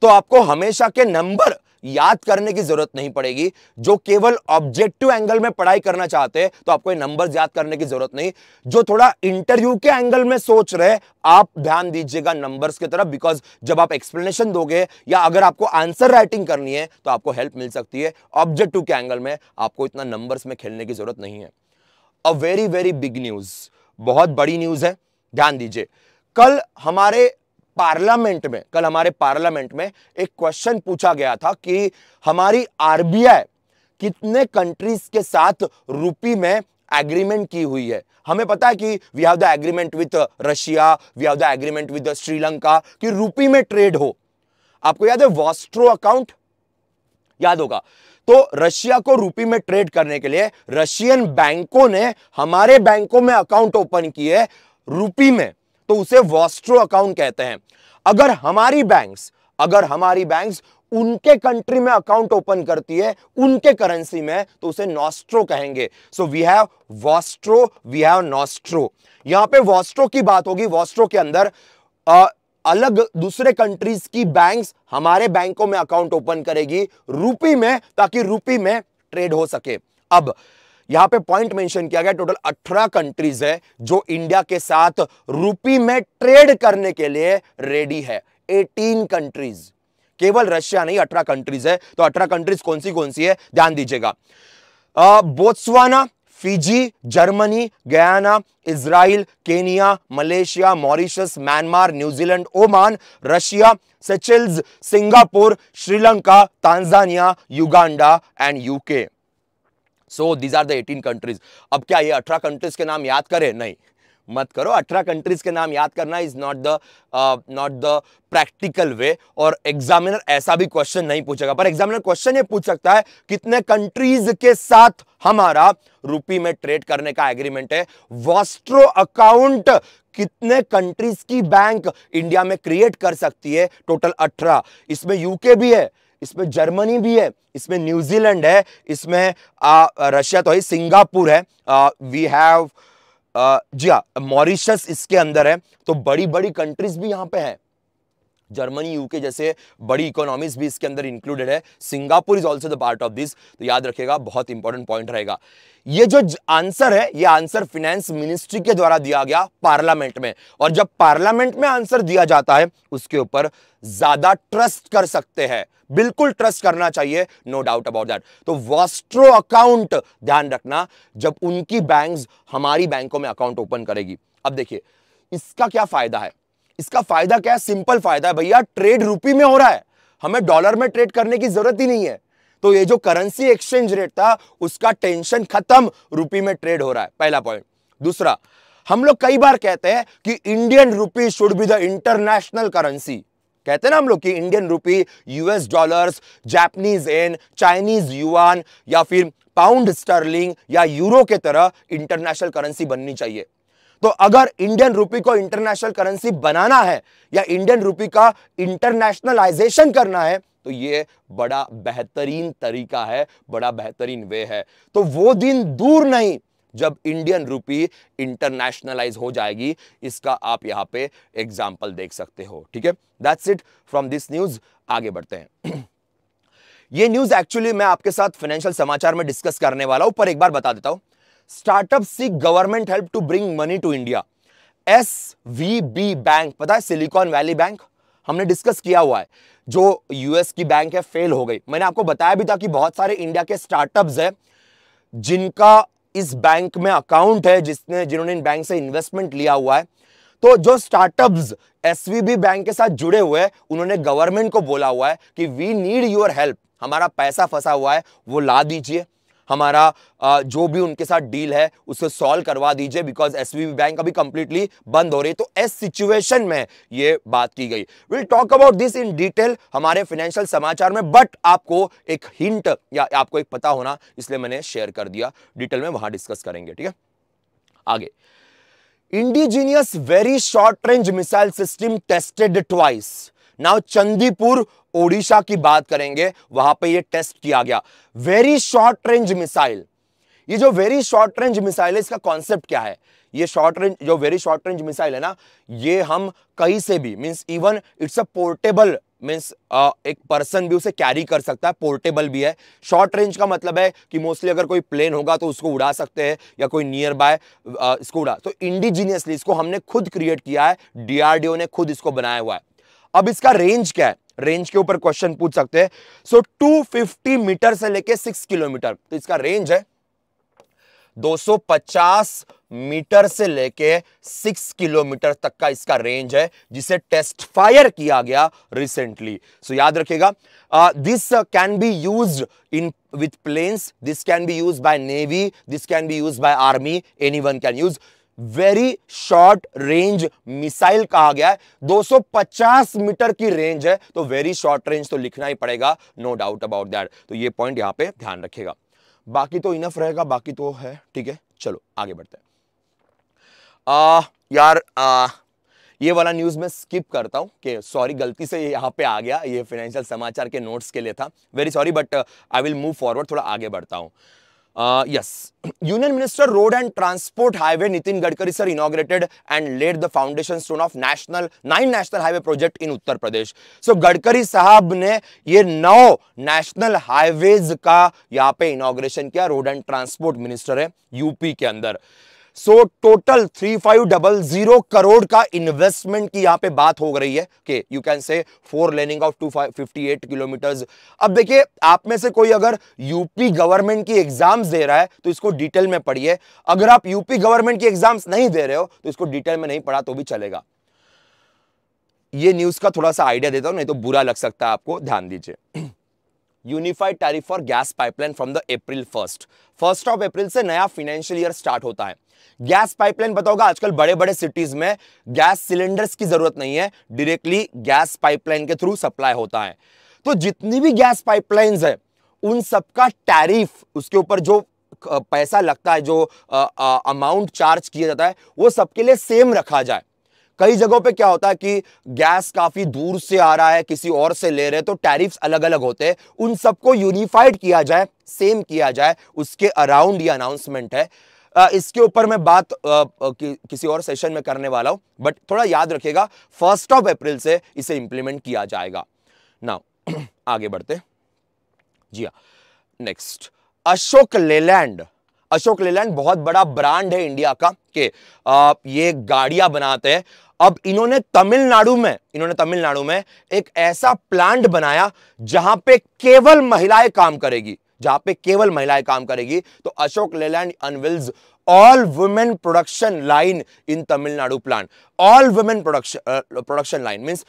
तो आपको हमेशा के नंबर याद करने की जरूरत नहीं पड़ेगी जो केवल ऑब्जेक्टिव एंगल में पढ़ाई करना चाहते हैं तो आपको ये नंबर याद करने की जरूरत नहीं जो थोड़ा इंटरव्यू के एंगल में सोच रहे आप ध्यान दीजिएगा नंबर्स की तरफ बिकॉज जब आप एक्सप्लेनेशन दोगे या अगर आपको आंसर राइटिंग करनी है तो आपको हेल्प मिल सकती है ऑब्जेक्टिव के एंगल में आपको इतना नंबर्स में खेलने की जरूरत नहीं है a very very big news बहुत बड़ी न्यूज है ध्यान दीजिए कल हमारे पार्लियामेंट में कल हमारे पार्लियामेंट में एक क्वेश्चन पूछा गया था कि हमारी आरबीआई कितने कंट्रीज के साथ रूपी में एग्रीमेंट की हुई है हमें पता है कि we have the agreement with Russia we have the agreement with Sri Lanka कि रूपी में ट्रेड हो आपको याद है वॉस्ट्रो अकाउंट याद होगा तो रशिया को रूपी में ट्रेड करने के लिए रशियन बैंकों ने हमारे बैंकों में अकाउंट ओपन किए रूपी में तो उसे वॉस्ट्रो अकाउंट कहते हैं अगर हमारी बैंक्स अगर हमारी बैंक्स उनके कंट्री में अकाउंट ओपन करती है उनके करेंसी में तो उसे नॉस्ट्रो कहेंगे so we have vostro we have nostro यहां पे वॉस्ट्रो की बात होगी वॉस्ट्रो के अंदर आ, अलग दूसरे कंट्रीज की बैंक्स हमारे बैंकों में अकाउंट ओपन करेगी रूपी में ताकि रूपी में ट्रेड हो सके अब यहां पे पॉइंट मेंशन किया गया टोटल 18 कंट्रीज है जो इंडिया के साथ रूपी में ट्रेड करने के लिए रेडी है 18 कंट्रीज केवल रशिया नहीं 18 कंट्रीज है तो 18 कंट्रीज कौन सी कौन सी है ध्यान दीजिएगा Botswana Fiji Germany Guyana Israel Kenya Malaysia Mauritius Myanmar New Zealand Oman Russia Seychelles Singapore Sri Lanka Tanzania Uganda and UK so these are the eighteen countries अब क्या ये अठारह कंट्रीज के नाम याद करें नहीं मत करो अठारह कंट्रीज के नाम याद करना is not the not the practical way और एग्जामिनर ऐसा भी क्वेश्चन नहीं पूछेगा पर एग्जामिनर क्वेश्चन ये पूछ सकता है कितने कंट्रीज के साथ हमारा रुपी में ट्रेड करने का एग्रीमेंट है वॉस्ट्रो अकाउंट कितने कंट्रीज की बैंक इंडिया में क्रिएट कर सकती है टोटल अठारह इसमें यूके भी है इसमें जर्मनी भी है इसमें न्यूजीलैंड है इसमें रशिया तो है सिंगापुर है वी हैव जी हाँ मॉरिशस इसके अंदर है तो बड़ी बड़ी कंट्रीज भी यहाँ पे हैं जर्मनी यूके जैसे बड़ी इकोनॉमीज भी इसके अंदर इंक्लूडेड है Singapore is also the part of this तो याद रखेगा बहुत इंपॉर्टेंट पॉइंट रहेगा ये जो आंसर है ये आंसर फिनेंस मिनिस्ट्री के द्वारा दिया गया पार्लियामेंट में और जब पार्लियामेंट में आंसर दिया जाता है उसके ऊपर ज्यादा ट्रस्ट कर सकते हैं बिल्कुल ट्रस्ट करना चाहिए नो डाउट अबाउट दैट तो वॉस्ट्रो अकाउंट ध्यान रखना जब उनकी बैंक्स हमारी बैंकों में अकाउंट ओपन करेगी अब देखिए इसका क्या फायदा है इसका फायदा क्या है सिंपल फायदा है भैया ट्रेड रूपी में हो रहा है हमें डॉलर में ट्रेड करने की जरूरत ही नहीं है तो ये जो करेंसी एक्सचेंज रेट था उसका टेंशन खत्म रूपी में ट्रेड हो रहा है पहला पॉइंट दूसरा हम लोग कई बार कहते हैं कि Indian rupee should be the international currency कहते हैं ना हम लोग कि Indian rupee US dollars Japanese yen Chinese yuan या फिर पाउंड स्टर्लिंग या यूरो के तरह इंटरनेशनल करेंसी बननी चाहिए तो अगर इंडियन रूपी को इंटरनेशनल करेंसी बनाना है या इंडियन रूपी का इंटरनेशनलाइजेशन करना है तो ये बड़ा बेहतरीन तरीका है बड़ा बेहतरीन वे है तो वो दिन दूर नहीं जब इंडियन रूपी इंटरनेशनलाइज हो जाएगी इसका आप यहां पे एग्जाम्पल देख सकते हो ठीक है that's it from this news आगे बढ़ते हैं ये न्यूज एक्चुअली मैं आपके साथ फाइनेंशियल समाचार में डिस्कस करने वाला हूं पर एक बार बता देता हूं startup seek government help to bring money to India S V B bank पता है सिलिकॉन वैली बैंक हमने डिस्कस किया हुआ है जो यूएस की बैंक है फेल हो गई मैंने आपको बताया भी था कि बहुत सारे इंडिया के स्टार्टअप्स हैं जिनका इस बैंक में अकाउंट है जिसने जिन्होंने इन बैंक से इन्वेस्टमेंट लिया हुआ है तो जो स्टार्टअप्स एसवीबी बैंक के साथ जुड़े हुए हैं उन्होंने गवर्नमेंट को बोला हुआ है कि वी नीड योर हेल्प हमारा पैसा फंसा हुआ है वो ला दीजिए हमारा जो भी उनके साथ डील है उसे सॉल्व करवा दीजिए बिकॉज एस बैंक अभी कंप्लीटली बंद हो रही है तो एस सिचुएशन में ये बात की गई will talk about this in detail हमारे फाइनेंशियल समाचार में बट आपको एक हिंट या आपको एक पता होना इसलिए मैंने शेयर कर दिया डिटेल में वहां डिस्कस करेंगे ठीक है आगे indigenous very short range missile system tested twice now Chandipur Odisha की बात करेंगे वहां पे ये टेस्ट किया गया वेरी शॉर्ट रेंज मिसाइल ये जो वेरी शॉर्ट रेंज मिसाइल है इसका कॉन्सेप्ट क्या है ये शॉर्ट रेंज जो वेरी शॉर्ट रेंज मिसाइल है ना ये हम कहीं से भी means even it's a portable means एक पर्सन भी उसे कैरी कर सकता है पोर्टेबल भी है शॉर्ट रेंज का मतलब है कि मोस्टली अगर कोई प्लेन होगा तो उसको उड़ा सकते हैं या कोई नियर बाय इसको उड़ा तो इंडिजीनियसली इसको हमने खुद क्रिएट किया है डीआरडीओ ने खुद इसको बनाया हुआ है अब इसका रेंज क्या है रेंज के ऊपर क्वेश्चन पूछ सकते हैं सो so, 250 मीटर से लेके 6 किलोमीटर तो इसका रेंज है 250 मीटर से लेके 6 किलोमीटर तक का इसका रेंज है जिसे टेस्ट फायर किया गया रिसेंटली सो so, याद रखिएगा this can be use in with planes this can be use by navy this can be use by army any one can use very short range missile कहा गया है 250 metre की range है तो very short range तो लिखना ही पड़ेगा no doubt about that तो ये पॉइंट यहां पे ध्यान रखेगा बाकी तो इनफ रहेगा बाकी तो है ठीक है चलो आगे बढ़ते हैं आ, यार आ, ये वाला न्यूज़ मैं स्किप करता हूँ कि सॉरी गलती से यहाँ पे आ गया ये फाइनेंशियल समाचार के नोट्स के लिए था very sorry but I will move forward थोड़ा आगे बढ़ता हूँ yes union minister road and transport highway Nitin Gadkari sir inaugurated and laid the foundation stone of national nine national highway project in Uttar Pradesh so Gadkari साहब ने ये नौ नेशनल हाईवेज का यहां पे इनोग्रेशन किया रोड एंड ट्रांसपोर्ट मिनिस्टर है यूपी के अंदर so total three five double zero crore का इन्वेस्टमेंट की यहां पे बात हो रही है कि you can say four laning of two fifty eight kilometre अब देखिए आप में से कोई अगर यूपी गवर्नमेंट की एग्जाम्स दे रहा है तो इसको डिटेल में पढ़िए अगर आप यूपी गवर्नमेंट की एग्जाम्स नहीं दे रहे हो तो इसको डिटेल में नहीं पढ़ा तो भी चलेगा ये न्यूज का थोड़ा सा आइडिया देता हूं नहीं तो बुरा लग सकता है आपको ध्यान दीजिए unified tariff for gas pipeline from the April first first of April से नया फाइनेंशियल ईयर स्टार्ट होता है गैस पाइपलाइन बताओगे आजकल बड़े बड़े सिटीज में गैस सिलेंडर्स की जरूरत नहीं है डायरेक्टली गैस पाइपलाइन के थ्रू सप्लाई होता है तो जितनी भी गैस पाइपलाइंस है उन सबका टैरिफ उसके ऊपर जो पैसा लगता है जो अमाउंट चार्ज किया जाता है वो सबके लिए सेम रखा जाए कई जगहों पे क्या होता है कि गैस काफ़ी दूर से आ रहा है किसी और से ले रहे हैं तो टैरिफ्स अलग अलग होते हैं उन सबको यूनिफाइड किया जाए सेम किया जाए उसके अराउंड ये अनाउंसमेंट है इसके ऊपर मैं बात आ, कि, किसी और सेशन में करने वाला हूं बट थोड़ा याद रखिएगा फर्स्ट ऑफ अप्रैल से इसे इंप्लीमेंट किया जाएगा ना आगे बढ़ते जी हाँ next Ashok Leyland Ashok Leyland बहुत बड़ा ब्रांड है इंडिया का के आ, ये गाड़ियां बनाते हैं अब इन्होंने तमिलनाडु में इन्होंने तमिलनाडु में एक ऐसा प्लांट बनाया जहां पे केवल महिलाएं काम करेगी जहां पे केवल महिलाएं काम करेगी तो Ashok Leyland unveils all women production line in Tamil Nadu plan all women production production line means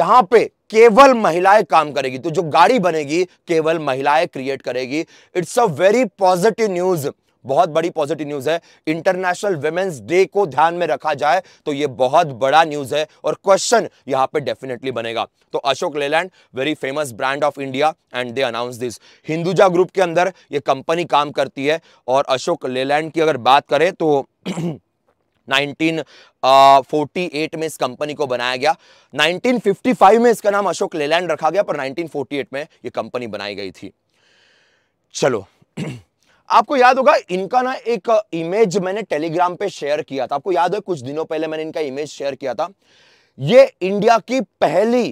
यहां पे केवल महिलाएं काम करेगी तो जो गाड़ी बनेगी केवल महिलाएं क्रिएट करेगी it's a very positive news बहुत बड़ी पॉजिटिव न्यूज़ है इंटरनेशनल वेमेंस डे को ध्यान में रखा जाए तो यह बहुत बड़ा न्यूज़ है और क्वेश्चन यहां पे डेफिनेटली बनेगा तो Ashok Leyland very famous brand of India and they announce this Hinduja group के अंदर यह कंपनी काम करती है और अशोक लेलैंड की अगर बात करें तो 1948 में इस कंपनी को बनाया गया 1955 में इसका नाम अशोक लेलैंड रखा गया पर 1948 में ये कंपनी बनाई गई थी चलो आपको याद होगा इनका ना एक इमेज मैंने टेलीग्राम पे शेयर किया था आपको याद है कुछ दिनों पहले मैंने इनका इमेज शेयर किया था ये इंडिया की पहली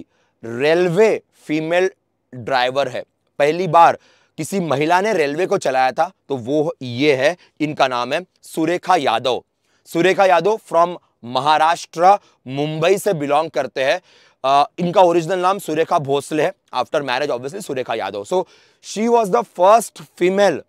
रेलवे फीमेल ड्राइवर है पहली बार किसी महिला ने रेलवे को चलाया था तो वो ये है इनका नाम है सुरेखा यादव सुरेखा यादव फ्रॉम महाराष्ट्र मुंबई से बिलोंग करते हैं इनका ओरिजिनल नाम सुरेखा भोसले है after marriage obviously Surekha Yadav so she was the first female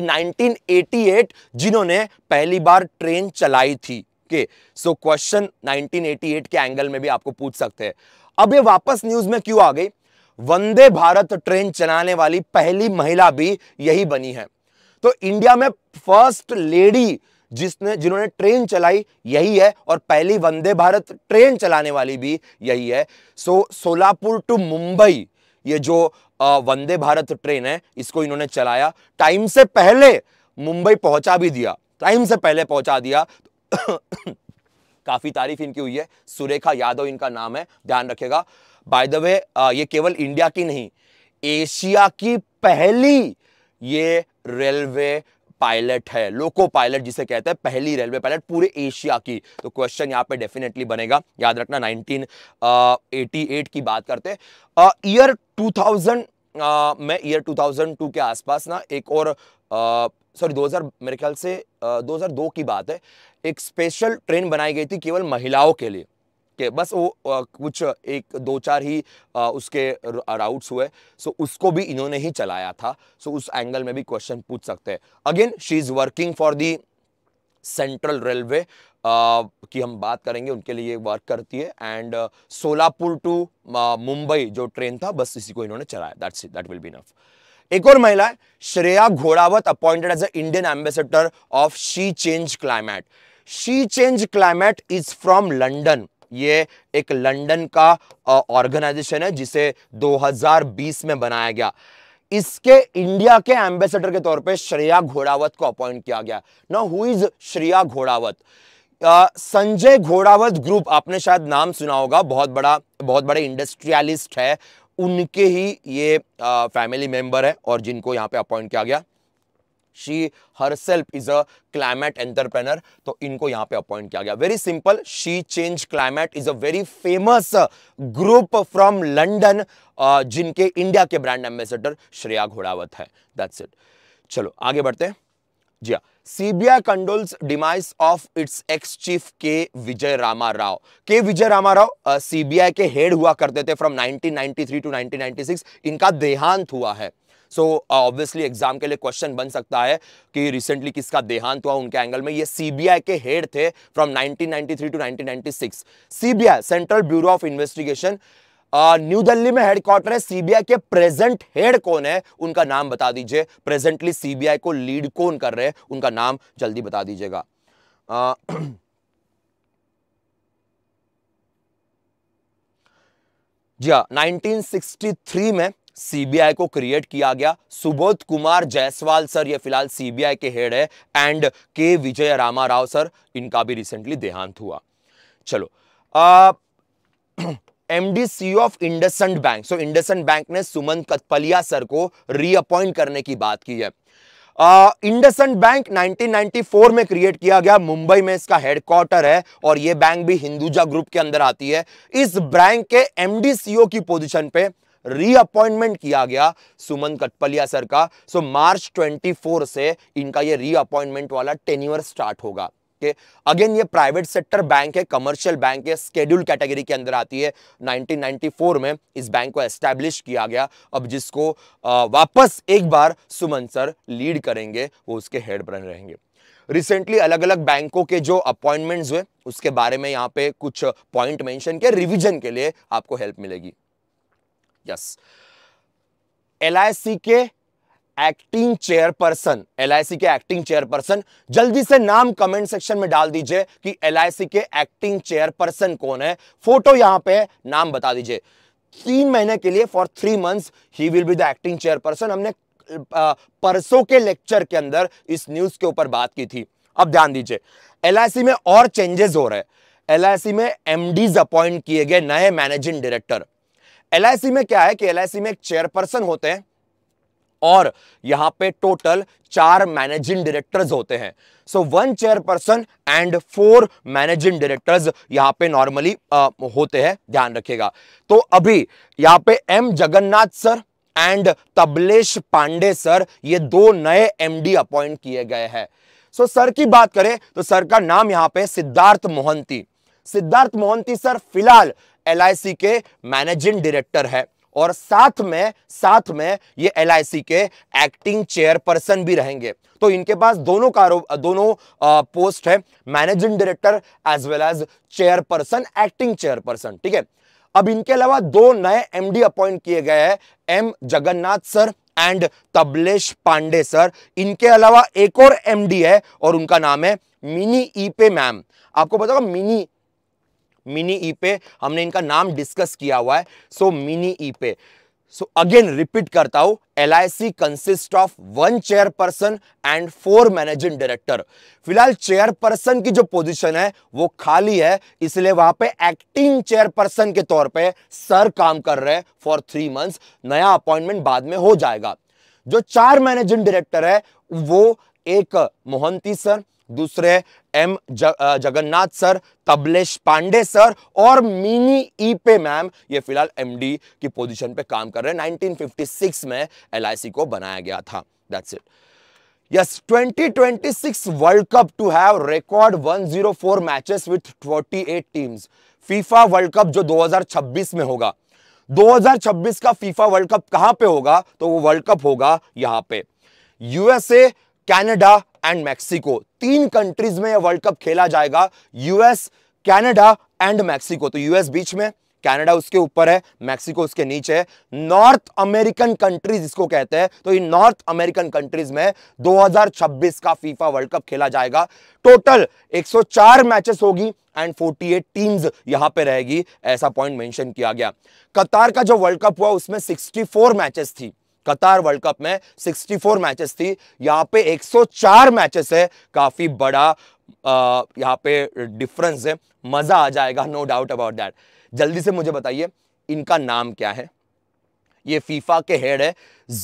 कि 1988 जिन्होंने पहली बार ट्रेन चलाई थी के सो क्वेश्चन 1988 के एंगल में भी आपको पूछ सकते हैं अब ये वापस न्यूज में क्यों आ गई वंदे भारत ट्रेन चलाने वाली पहली महिला भी यही बनी है तो इंडिया में फर्स्ट लेडी जिसने जिन्होंने ट्रेन चलाई यही है और पहली वंदे भारत ट्रेन चलाने वाली भी यही है सो सोलापुर टू मुंबई ये जो वंदे भारत ट्रेन है इसको इन्होंने चलाया टाइम से पहले मुंबई पहुंचा भी दिया टाइम से पहले पहुंचा दिया काफ़ी तारीफ इनकी हुई है सुरेखा यादव इनका नाम है ध्यान रखेगा बाय द वे ये केवल इंडिया की नहीं एशिया की पहली ये रेलवे पायलट है लोको पायलट जिसे कहते हैं पहली रेलवे पायलट पूरे एशिया की तो क्वेश्चन यहाँ पे डेफिनेटली बनेगा याद रखना 1988 की बात करते ईयर 2000 थाउजेंड में ईयर 2002 के आसपास ना एक और सॉरी 2000 मेरे ख्याल से हज़ार 2002 की बात है एक स्पेशल ट्रेन बनाई गई थी केवल महिलाओं के लिए के बस वो कुछ एक दो चार ही उसके राउट्स हुए सो उसको भी इन्होंने ही चलाया था सो उस एंगल में भी क्वेश्चन पूछ सकते हैं again she is working for the central railway की हम बात करेंगे उनके लिए वर्क करती है एंड सोलापुर टू मुंबई जो ट्रेन था बस इसी को इन्होंने चलाया that's that will be enough एक और महिला है Shreya Ghodawat appointed as a Indian ambassador of she change climate she change climate is from London ये एक लंदन का ऑर्गेनाइजेशन है जिसे 2020 में बनाया गया इसके इंडिया के एम्बेसडर के तौर पे श्रेया घोड़ावत को अपॉइंट किया गया no who is Shreya Ghodawat Sanjay Ghodawat group आपने शायद नाम सुना होगा बहुत बड़ा बहुत बड़े इंडस्ट्रियलिस्ट है उनके ही ये फैमिली मेंबर है और जिनको यहाँ पे अपॉइंट किया गया she her self is a climate entrepreneur तो इनको यहां पे अपॉइंट किया गया very simple she change climate is a very famous group from London जिनके इंडिया के ब्रांड एम्बेसडर श्रेया घोड़ावत है दैट्स इट चलो आगे बढ़ते हैं जी हाँ CBI condoles demise of its ex chief K Vijaya Rama Rao K Vijaya Rama Rao CBI के हेड हुआ करते थे फ्रॉम 1993 टू 1996 इनका देहांत हुआ है सो ऑब्वियसली एग्जाम के लिए क्वेश्चन बन सकता है कि रिसेंटली किसका देहांत हुआ उनके एंगल में ये सीबीआई के हेड थे from 1993 to 1996 CBI central bureau of investigation New Delhi में हेडक्वार्टर है सीबीआई के प्रेजेंट हेड कौन है उनका नाम बता दीजिए प्रेजेंटली सीबीआई को लीड कौन कर रहे हैं उनका नाम जल्दी बता दीजिएगा uh, जी हाँ नाइनटीन में सीबीआई को क्रिएट किया गया सुबोध कुमार जायसवाल सर ये फिलहाल सीबीआई के हेड है एंड के विजय रामा राव सर इनका भी रिसेंटली देहांत हुआ चलो आ, MD CEO of IndusInd bank so IndusInd bank ने सुमन कथपलिया सर को रीअपॉइंट करने की बात की है uh, बैंक 1994 में क्रिएट किया गया मुंबई में इसका हेडक्वार्टर है और यह बैंक भी हिंदुजा ग्रुप के अंदर आती है इस बैंक के एमडी सीओ की पोजीशन पे रीअपॉइंटमेंट किया गया सुमन कटपलिया सर का सो मार्च 24 से इनका ये रीअपॉइंटमेंट वाला टेन्यूअर स्टार्ट होगा के अगेन ये प्राइवेट सेक्टर बैंक है कमर्शियल बैंक है स्केड्यूल कैटेगरी के अंदर आती है 1994 में इस बैंक को एस्टैब्लिश किया गया अब जिसको वापस एक बार सुमन सर लीड करेंगे वो उसके हेड बन रहेंगे रिसेंटली अलग अलग बैंकों के जो अपॉइंटमेंट्स हुए उसके बारे में यहाँ पे कुछ पॉइंट मेंशन के रिवीजन के लिए आपको हेल्प मिलेगी यस एल के एक्टिंग चेयरपर्सन एल के एक्टिंग चेयरपर्सन जल्दी से नाम कमेंट सेक्शन में डाल दीजिए कि एल के एक्टिंग चेयरपर्सन कौन है फोटो यहां पे नाम बता दीजिए तीन महीने के लिए for three months he will be the acting chairperson हमने परसों के लेक्चर के अंदर इस न्यूज के ऊपर बात की थी अब ध्यान दीजिए एल में और चेंजेस हो रहे हैं एल में एमडीज अपॉइंट किए गए नए मैनेजिंग डायरेक्टर एल में क्या है कि एल में एक चेयरपर्सन होते हैं और यहां पे टोटल चार मैनेजिंग डायरेक्टर्स होते हैं so one chairperson and four managing directors यहां पे नॉर्मली होते हैं ध्यान रखिएगा तो अभी यहां पे M Jagannath sir and Tablesh Pandey sir ये दो नए एमडी अपॉइंट किए गए हैं सो so, सर की बात करें तो सर का नाम यहां पे सिद्धार्थ मोहंती सिद्धार्थ मोहंती सर फिलहाल एल के मैनेजिंग डायरेक्टर है और साथ में साथ में ये एल के एक्टिंग चेयरपर्सन भी रहेंगे तो इनके पास दोनों कारो दोनों पोस्ट है managing director as well as chairperson acting chairperson ठीक है अब इनके अलावा दो नए एमडी अपॉइंट किए गए हैं M Jagannath sir and Tablesh Pandey sir इनके अलावा एक और एमडी है और उनका नाम है मिनी ईपे मैम आपको बताओ मिनी मिनी ई पे हमने इनका नाम डिस्कस किया हुआ है सो मिनी ई पे सो अगेन रिपीट करता हूं L consist of one chairperson and four managing director फिलहाल चेयरपर्सन की जो पोजीशन है वो खाली है इसलिए वहां पे एक्टिंग चेयरपर्सन के तौर पे सर काम कर रहे हैं फॉर थ्री मंथ्स नया अपॉइंटमेंट बाद में हो जाएगा जो चार मैनेजिंग डायरेक्टर है वो एक मोहंती सर दूसरे M Jagannath sir Tablesh Pandey sir और मिनी ई पे मैम ये फिलहाल एमडी की पोजीशन पे काम कर रहे हैं 1956 में एलआईसी को बनाया गया था that's it yes 2026 world cup to have record 104 matches with 48 teams FIFA world cup जो 2026 में होगा 2026 का फीफा वर्ल्ड कप कहां पे होगा तो वो वर्ल्ड कप होगा यहां पे यूएसए कनाडा एंड मैक्सिको तीन कंट्रीज में यह वर्ल्ड कप खेला जाएगा यूएस कैनेडा एंड मैक्सिको तो यूएस बीच में कनाडा उसके ऊपर है मेक्सिको उसके नीचे है नॉर्थ अमेरिकन कंट्रीज इसको कहते हैं तो इन नॉर्थ अमेरिकन कंट्रीज में 2026 का फीफा वर्ल्ड कप खेला जाएगा टोटल 104 मैचेस होगी एंड 48 टीम्स यहां पे रहेगी ऐसा पॉइंट मेंशन किया गया कतार का जो वर्ल्ड कप हुआ उसमें 64 मैचेस थी कतार वर्ल्ड कप में 64 मैचेस थी यहाँ पे 104 मैचेस है काफ़ी बड़ा यहाँ पे डिफरेंस है मज़ा आ जाएगा नो डाउट अबाउट दैट जल्दी से मुझे बताइए इनका नाम क्या है ये फीफा के हेड है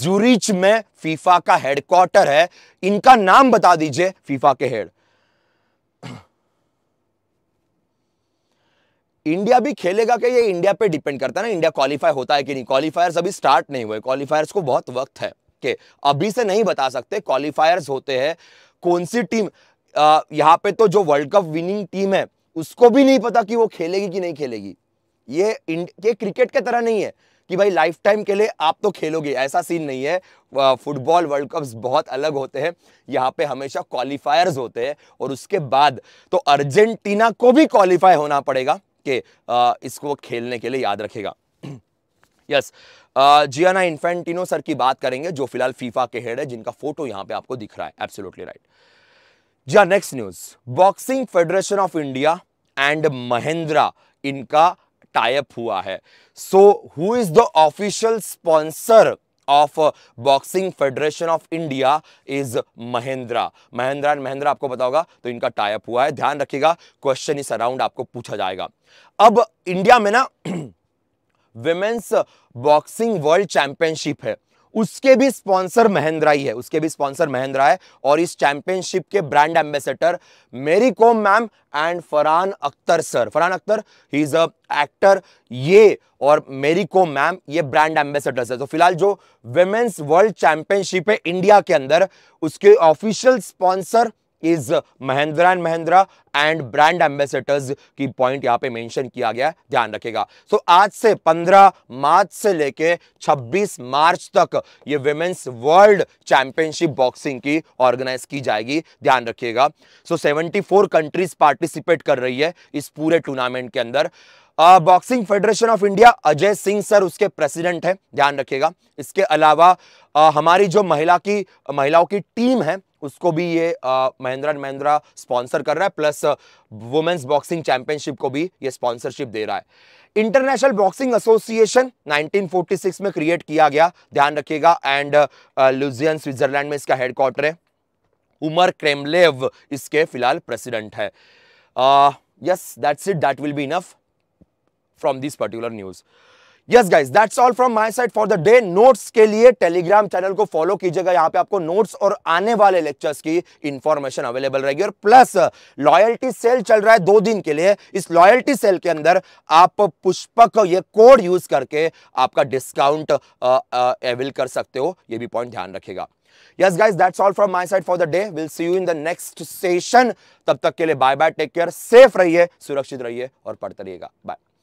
जूरिच में फीफा का हेडक्वार्टर है इनका नाम बता दीजिए फीफा के हेड इंडिया भी खेलेगा क्या ये इंडिया पे डिपेंड करता है ना इंडिया क्वालिफाई होता है कि नहीं क्वालिफायर्स अभी स्टार्ट नहीं हुए क्वालिफायर्स को बहुत वक्त है के अभी से नहीं बता सकते क्वालिफायर्स होते हैं कौन सी टीम यहाँ पे तो जो वर्ल्ड कप विनिंग टीम है उसको भी नहीं पता कि वो खेलेगी कि नहीं खेलेगी ये ये क्रिकेट के तरह नहीं है कि भाई लाइफ टाइम के लिए आप तो खेलोगे ऐसा सीन नहीं है फुटबॉल वर्ल्ड कप्स बहुत अलग होते हैं यहाँ पे हमेशा क्वालिफायर्स होते हैं और उसके बाद तो अर्जेंटीना को भी क्वालिफाई होना पड़ेगा के आ, इसको खेलने के लिए याद रखेगा यस जियाना इन्फेंटिनो सर की बात करेंगे जो फिलहाल फीफा के हेड है जिनका फोटो यहां पे आपको दिख रहा है absolutely right Jiya ji next news boxing federation of India and Mahindra इनका टाइप हुआ है so who is the official sponsor of boxing federation of India is Mahindra Mahindra and Mahindra आपको बताओगा तो इनका टाइप हुआ है ध्यान रखिएगा क्वेश्चन इस अराउंड आपको पूछा जाएगा अब इंडिया में ना वेमेन्स बॉक्सिंग वर्ल्ड चैंपियनशिप है उसके भी स्पॉन्सर महिंद्रा ही है उसके भी स्पॉन्सर महिंद्रा है और इस चैंपियनशिप के brand ambassador Mary Kom ma'am and Farhan Akhtar sir Farhan Akhtar he is a actor ये और मेरी कोम मैम ये ब्रांड एम्बेसडर है तो फिलहाल जो वेमेन्स वर्ल्ड चैंपियनशिप है इंडिया के अंदर उसके official sponsor is Mahindra and Mahindra and brand ambassadors की पॉइंट यहाँ पे मेंशन किया गया है ध्यान रखेगा सो so, आज से 15 मार्च से लेके 26 मार्च तक ये वेमेन्स वर्ल्ड चैंपियनशिप बॉक्सिंग की ऑर्गेनाइज की जाएगी ध्यान रखिएगा सो so, 74 कंट्रीज पार्टिसिपेट कर रही है इस पूरे टूर्नामेंट के अंदर boxing federation of India Ajay Singh sir उसके प्रेसिडेंट हैं ध्यान रखिएगा इसके अलावा uh, हमारी जो महिला की महिलाओं की टीम है उसको भी ये महिंद्रा एंड महिंद्रा स्पॉन्सर कर रहा है प्लस वुमेन्स बॉक्सिंग चैंपियनशिप को भी ये स्पॉन्सरशिप दे रहा है इंटरनेशनल बॉक्सिंग एसोसिएशन 1946 में क्रिएट किया गया ध्यान रखिएगा एंड लुजियन स्विट्जरलैंड में इसका हेडक्वार्टर है उमर क्रेमलेव इसके फिलहाल प्रेसिडेंट है yes that's it that will be enough from this particular news yes guys that's all from my side for the day notes के लिए टेलीग्राम चैनल को फॉलो कीजिएगा यहाँ पे आपको नोट्स और आने वाले लेक्चर्स की इंफॉर्मेशन अवेलेबल रहेगी और प्लस लॉयल्टी सेल चल रहा है दो दिन के लिए इस लॉयल्टी सेल के अंदर आप पुष्पक ये कोड यूज करके आपका डिस्काउंट अवेल कर सकते हो ये भी पॉइंट ध्यान रखेगा yes guys that's all from my side for the day will see you in the next session तब तक के लिए bye bye take care safe रहिए सुरक्षित रहिए और पढ़ते रहिएगा बाय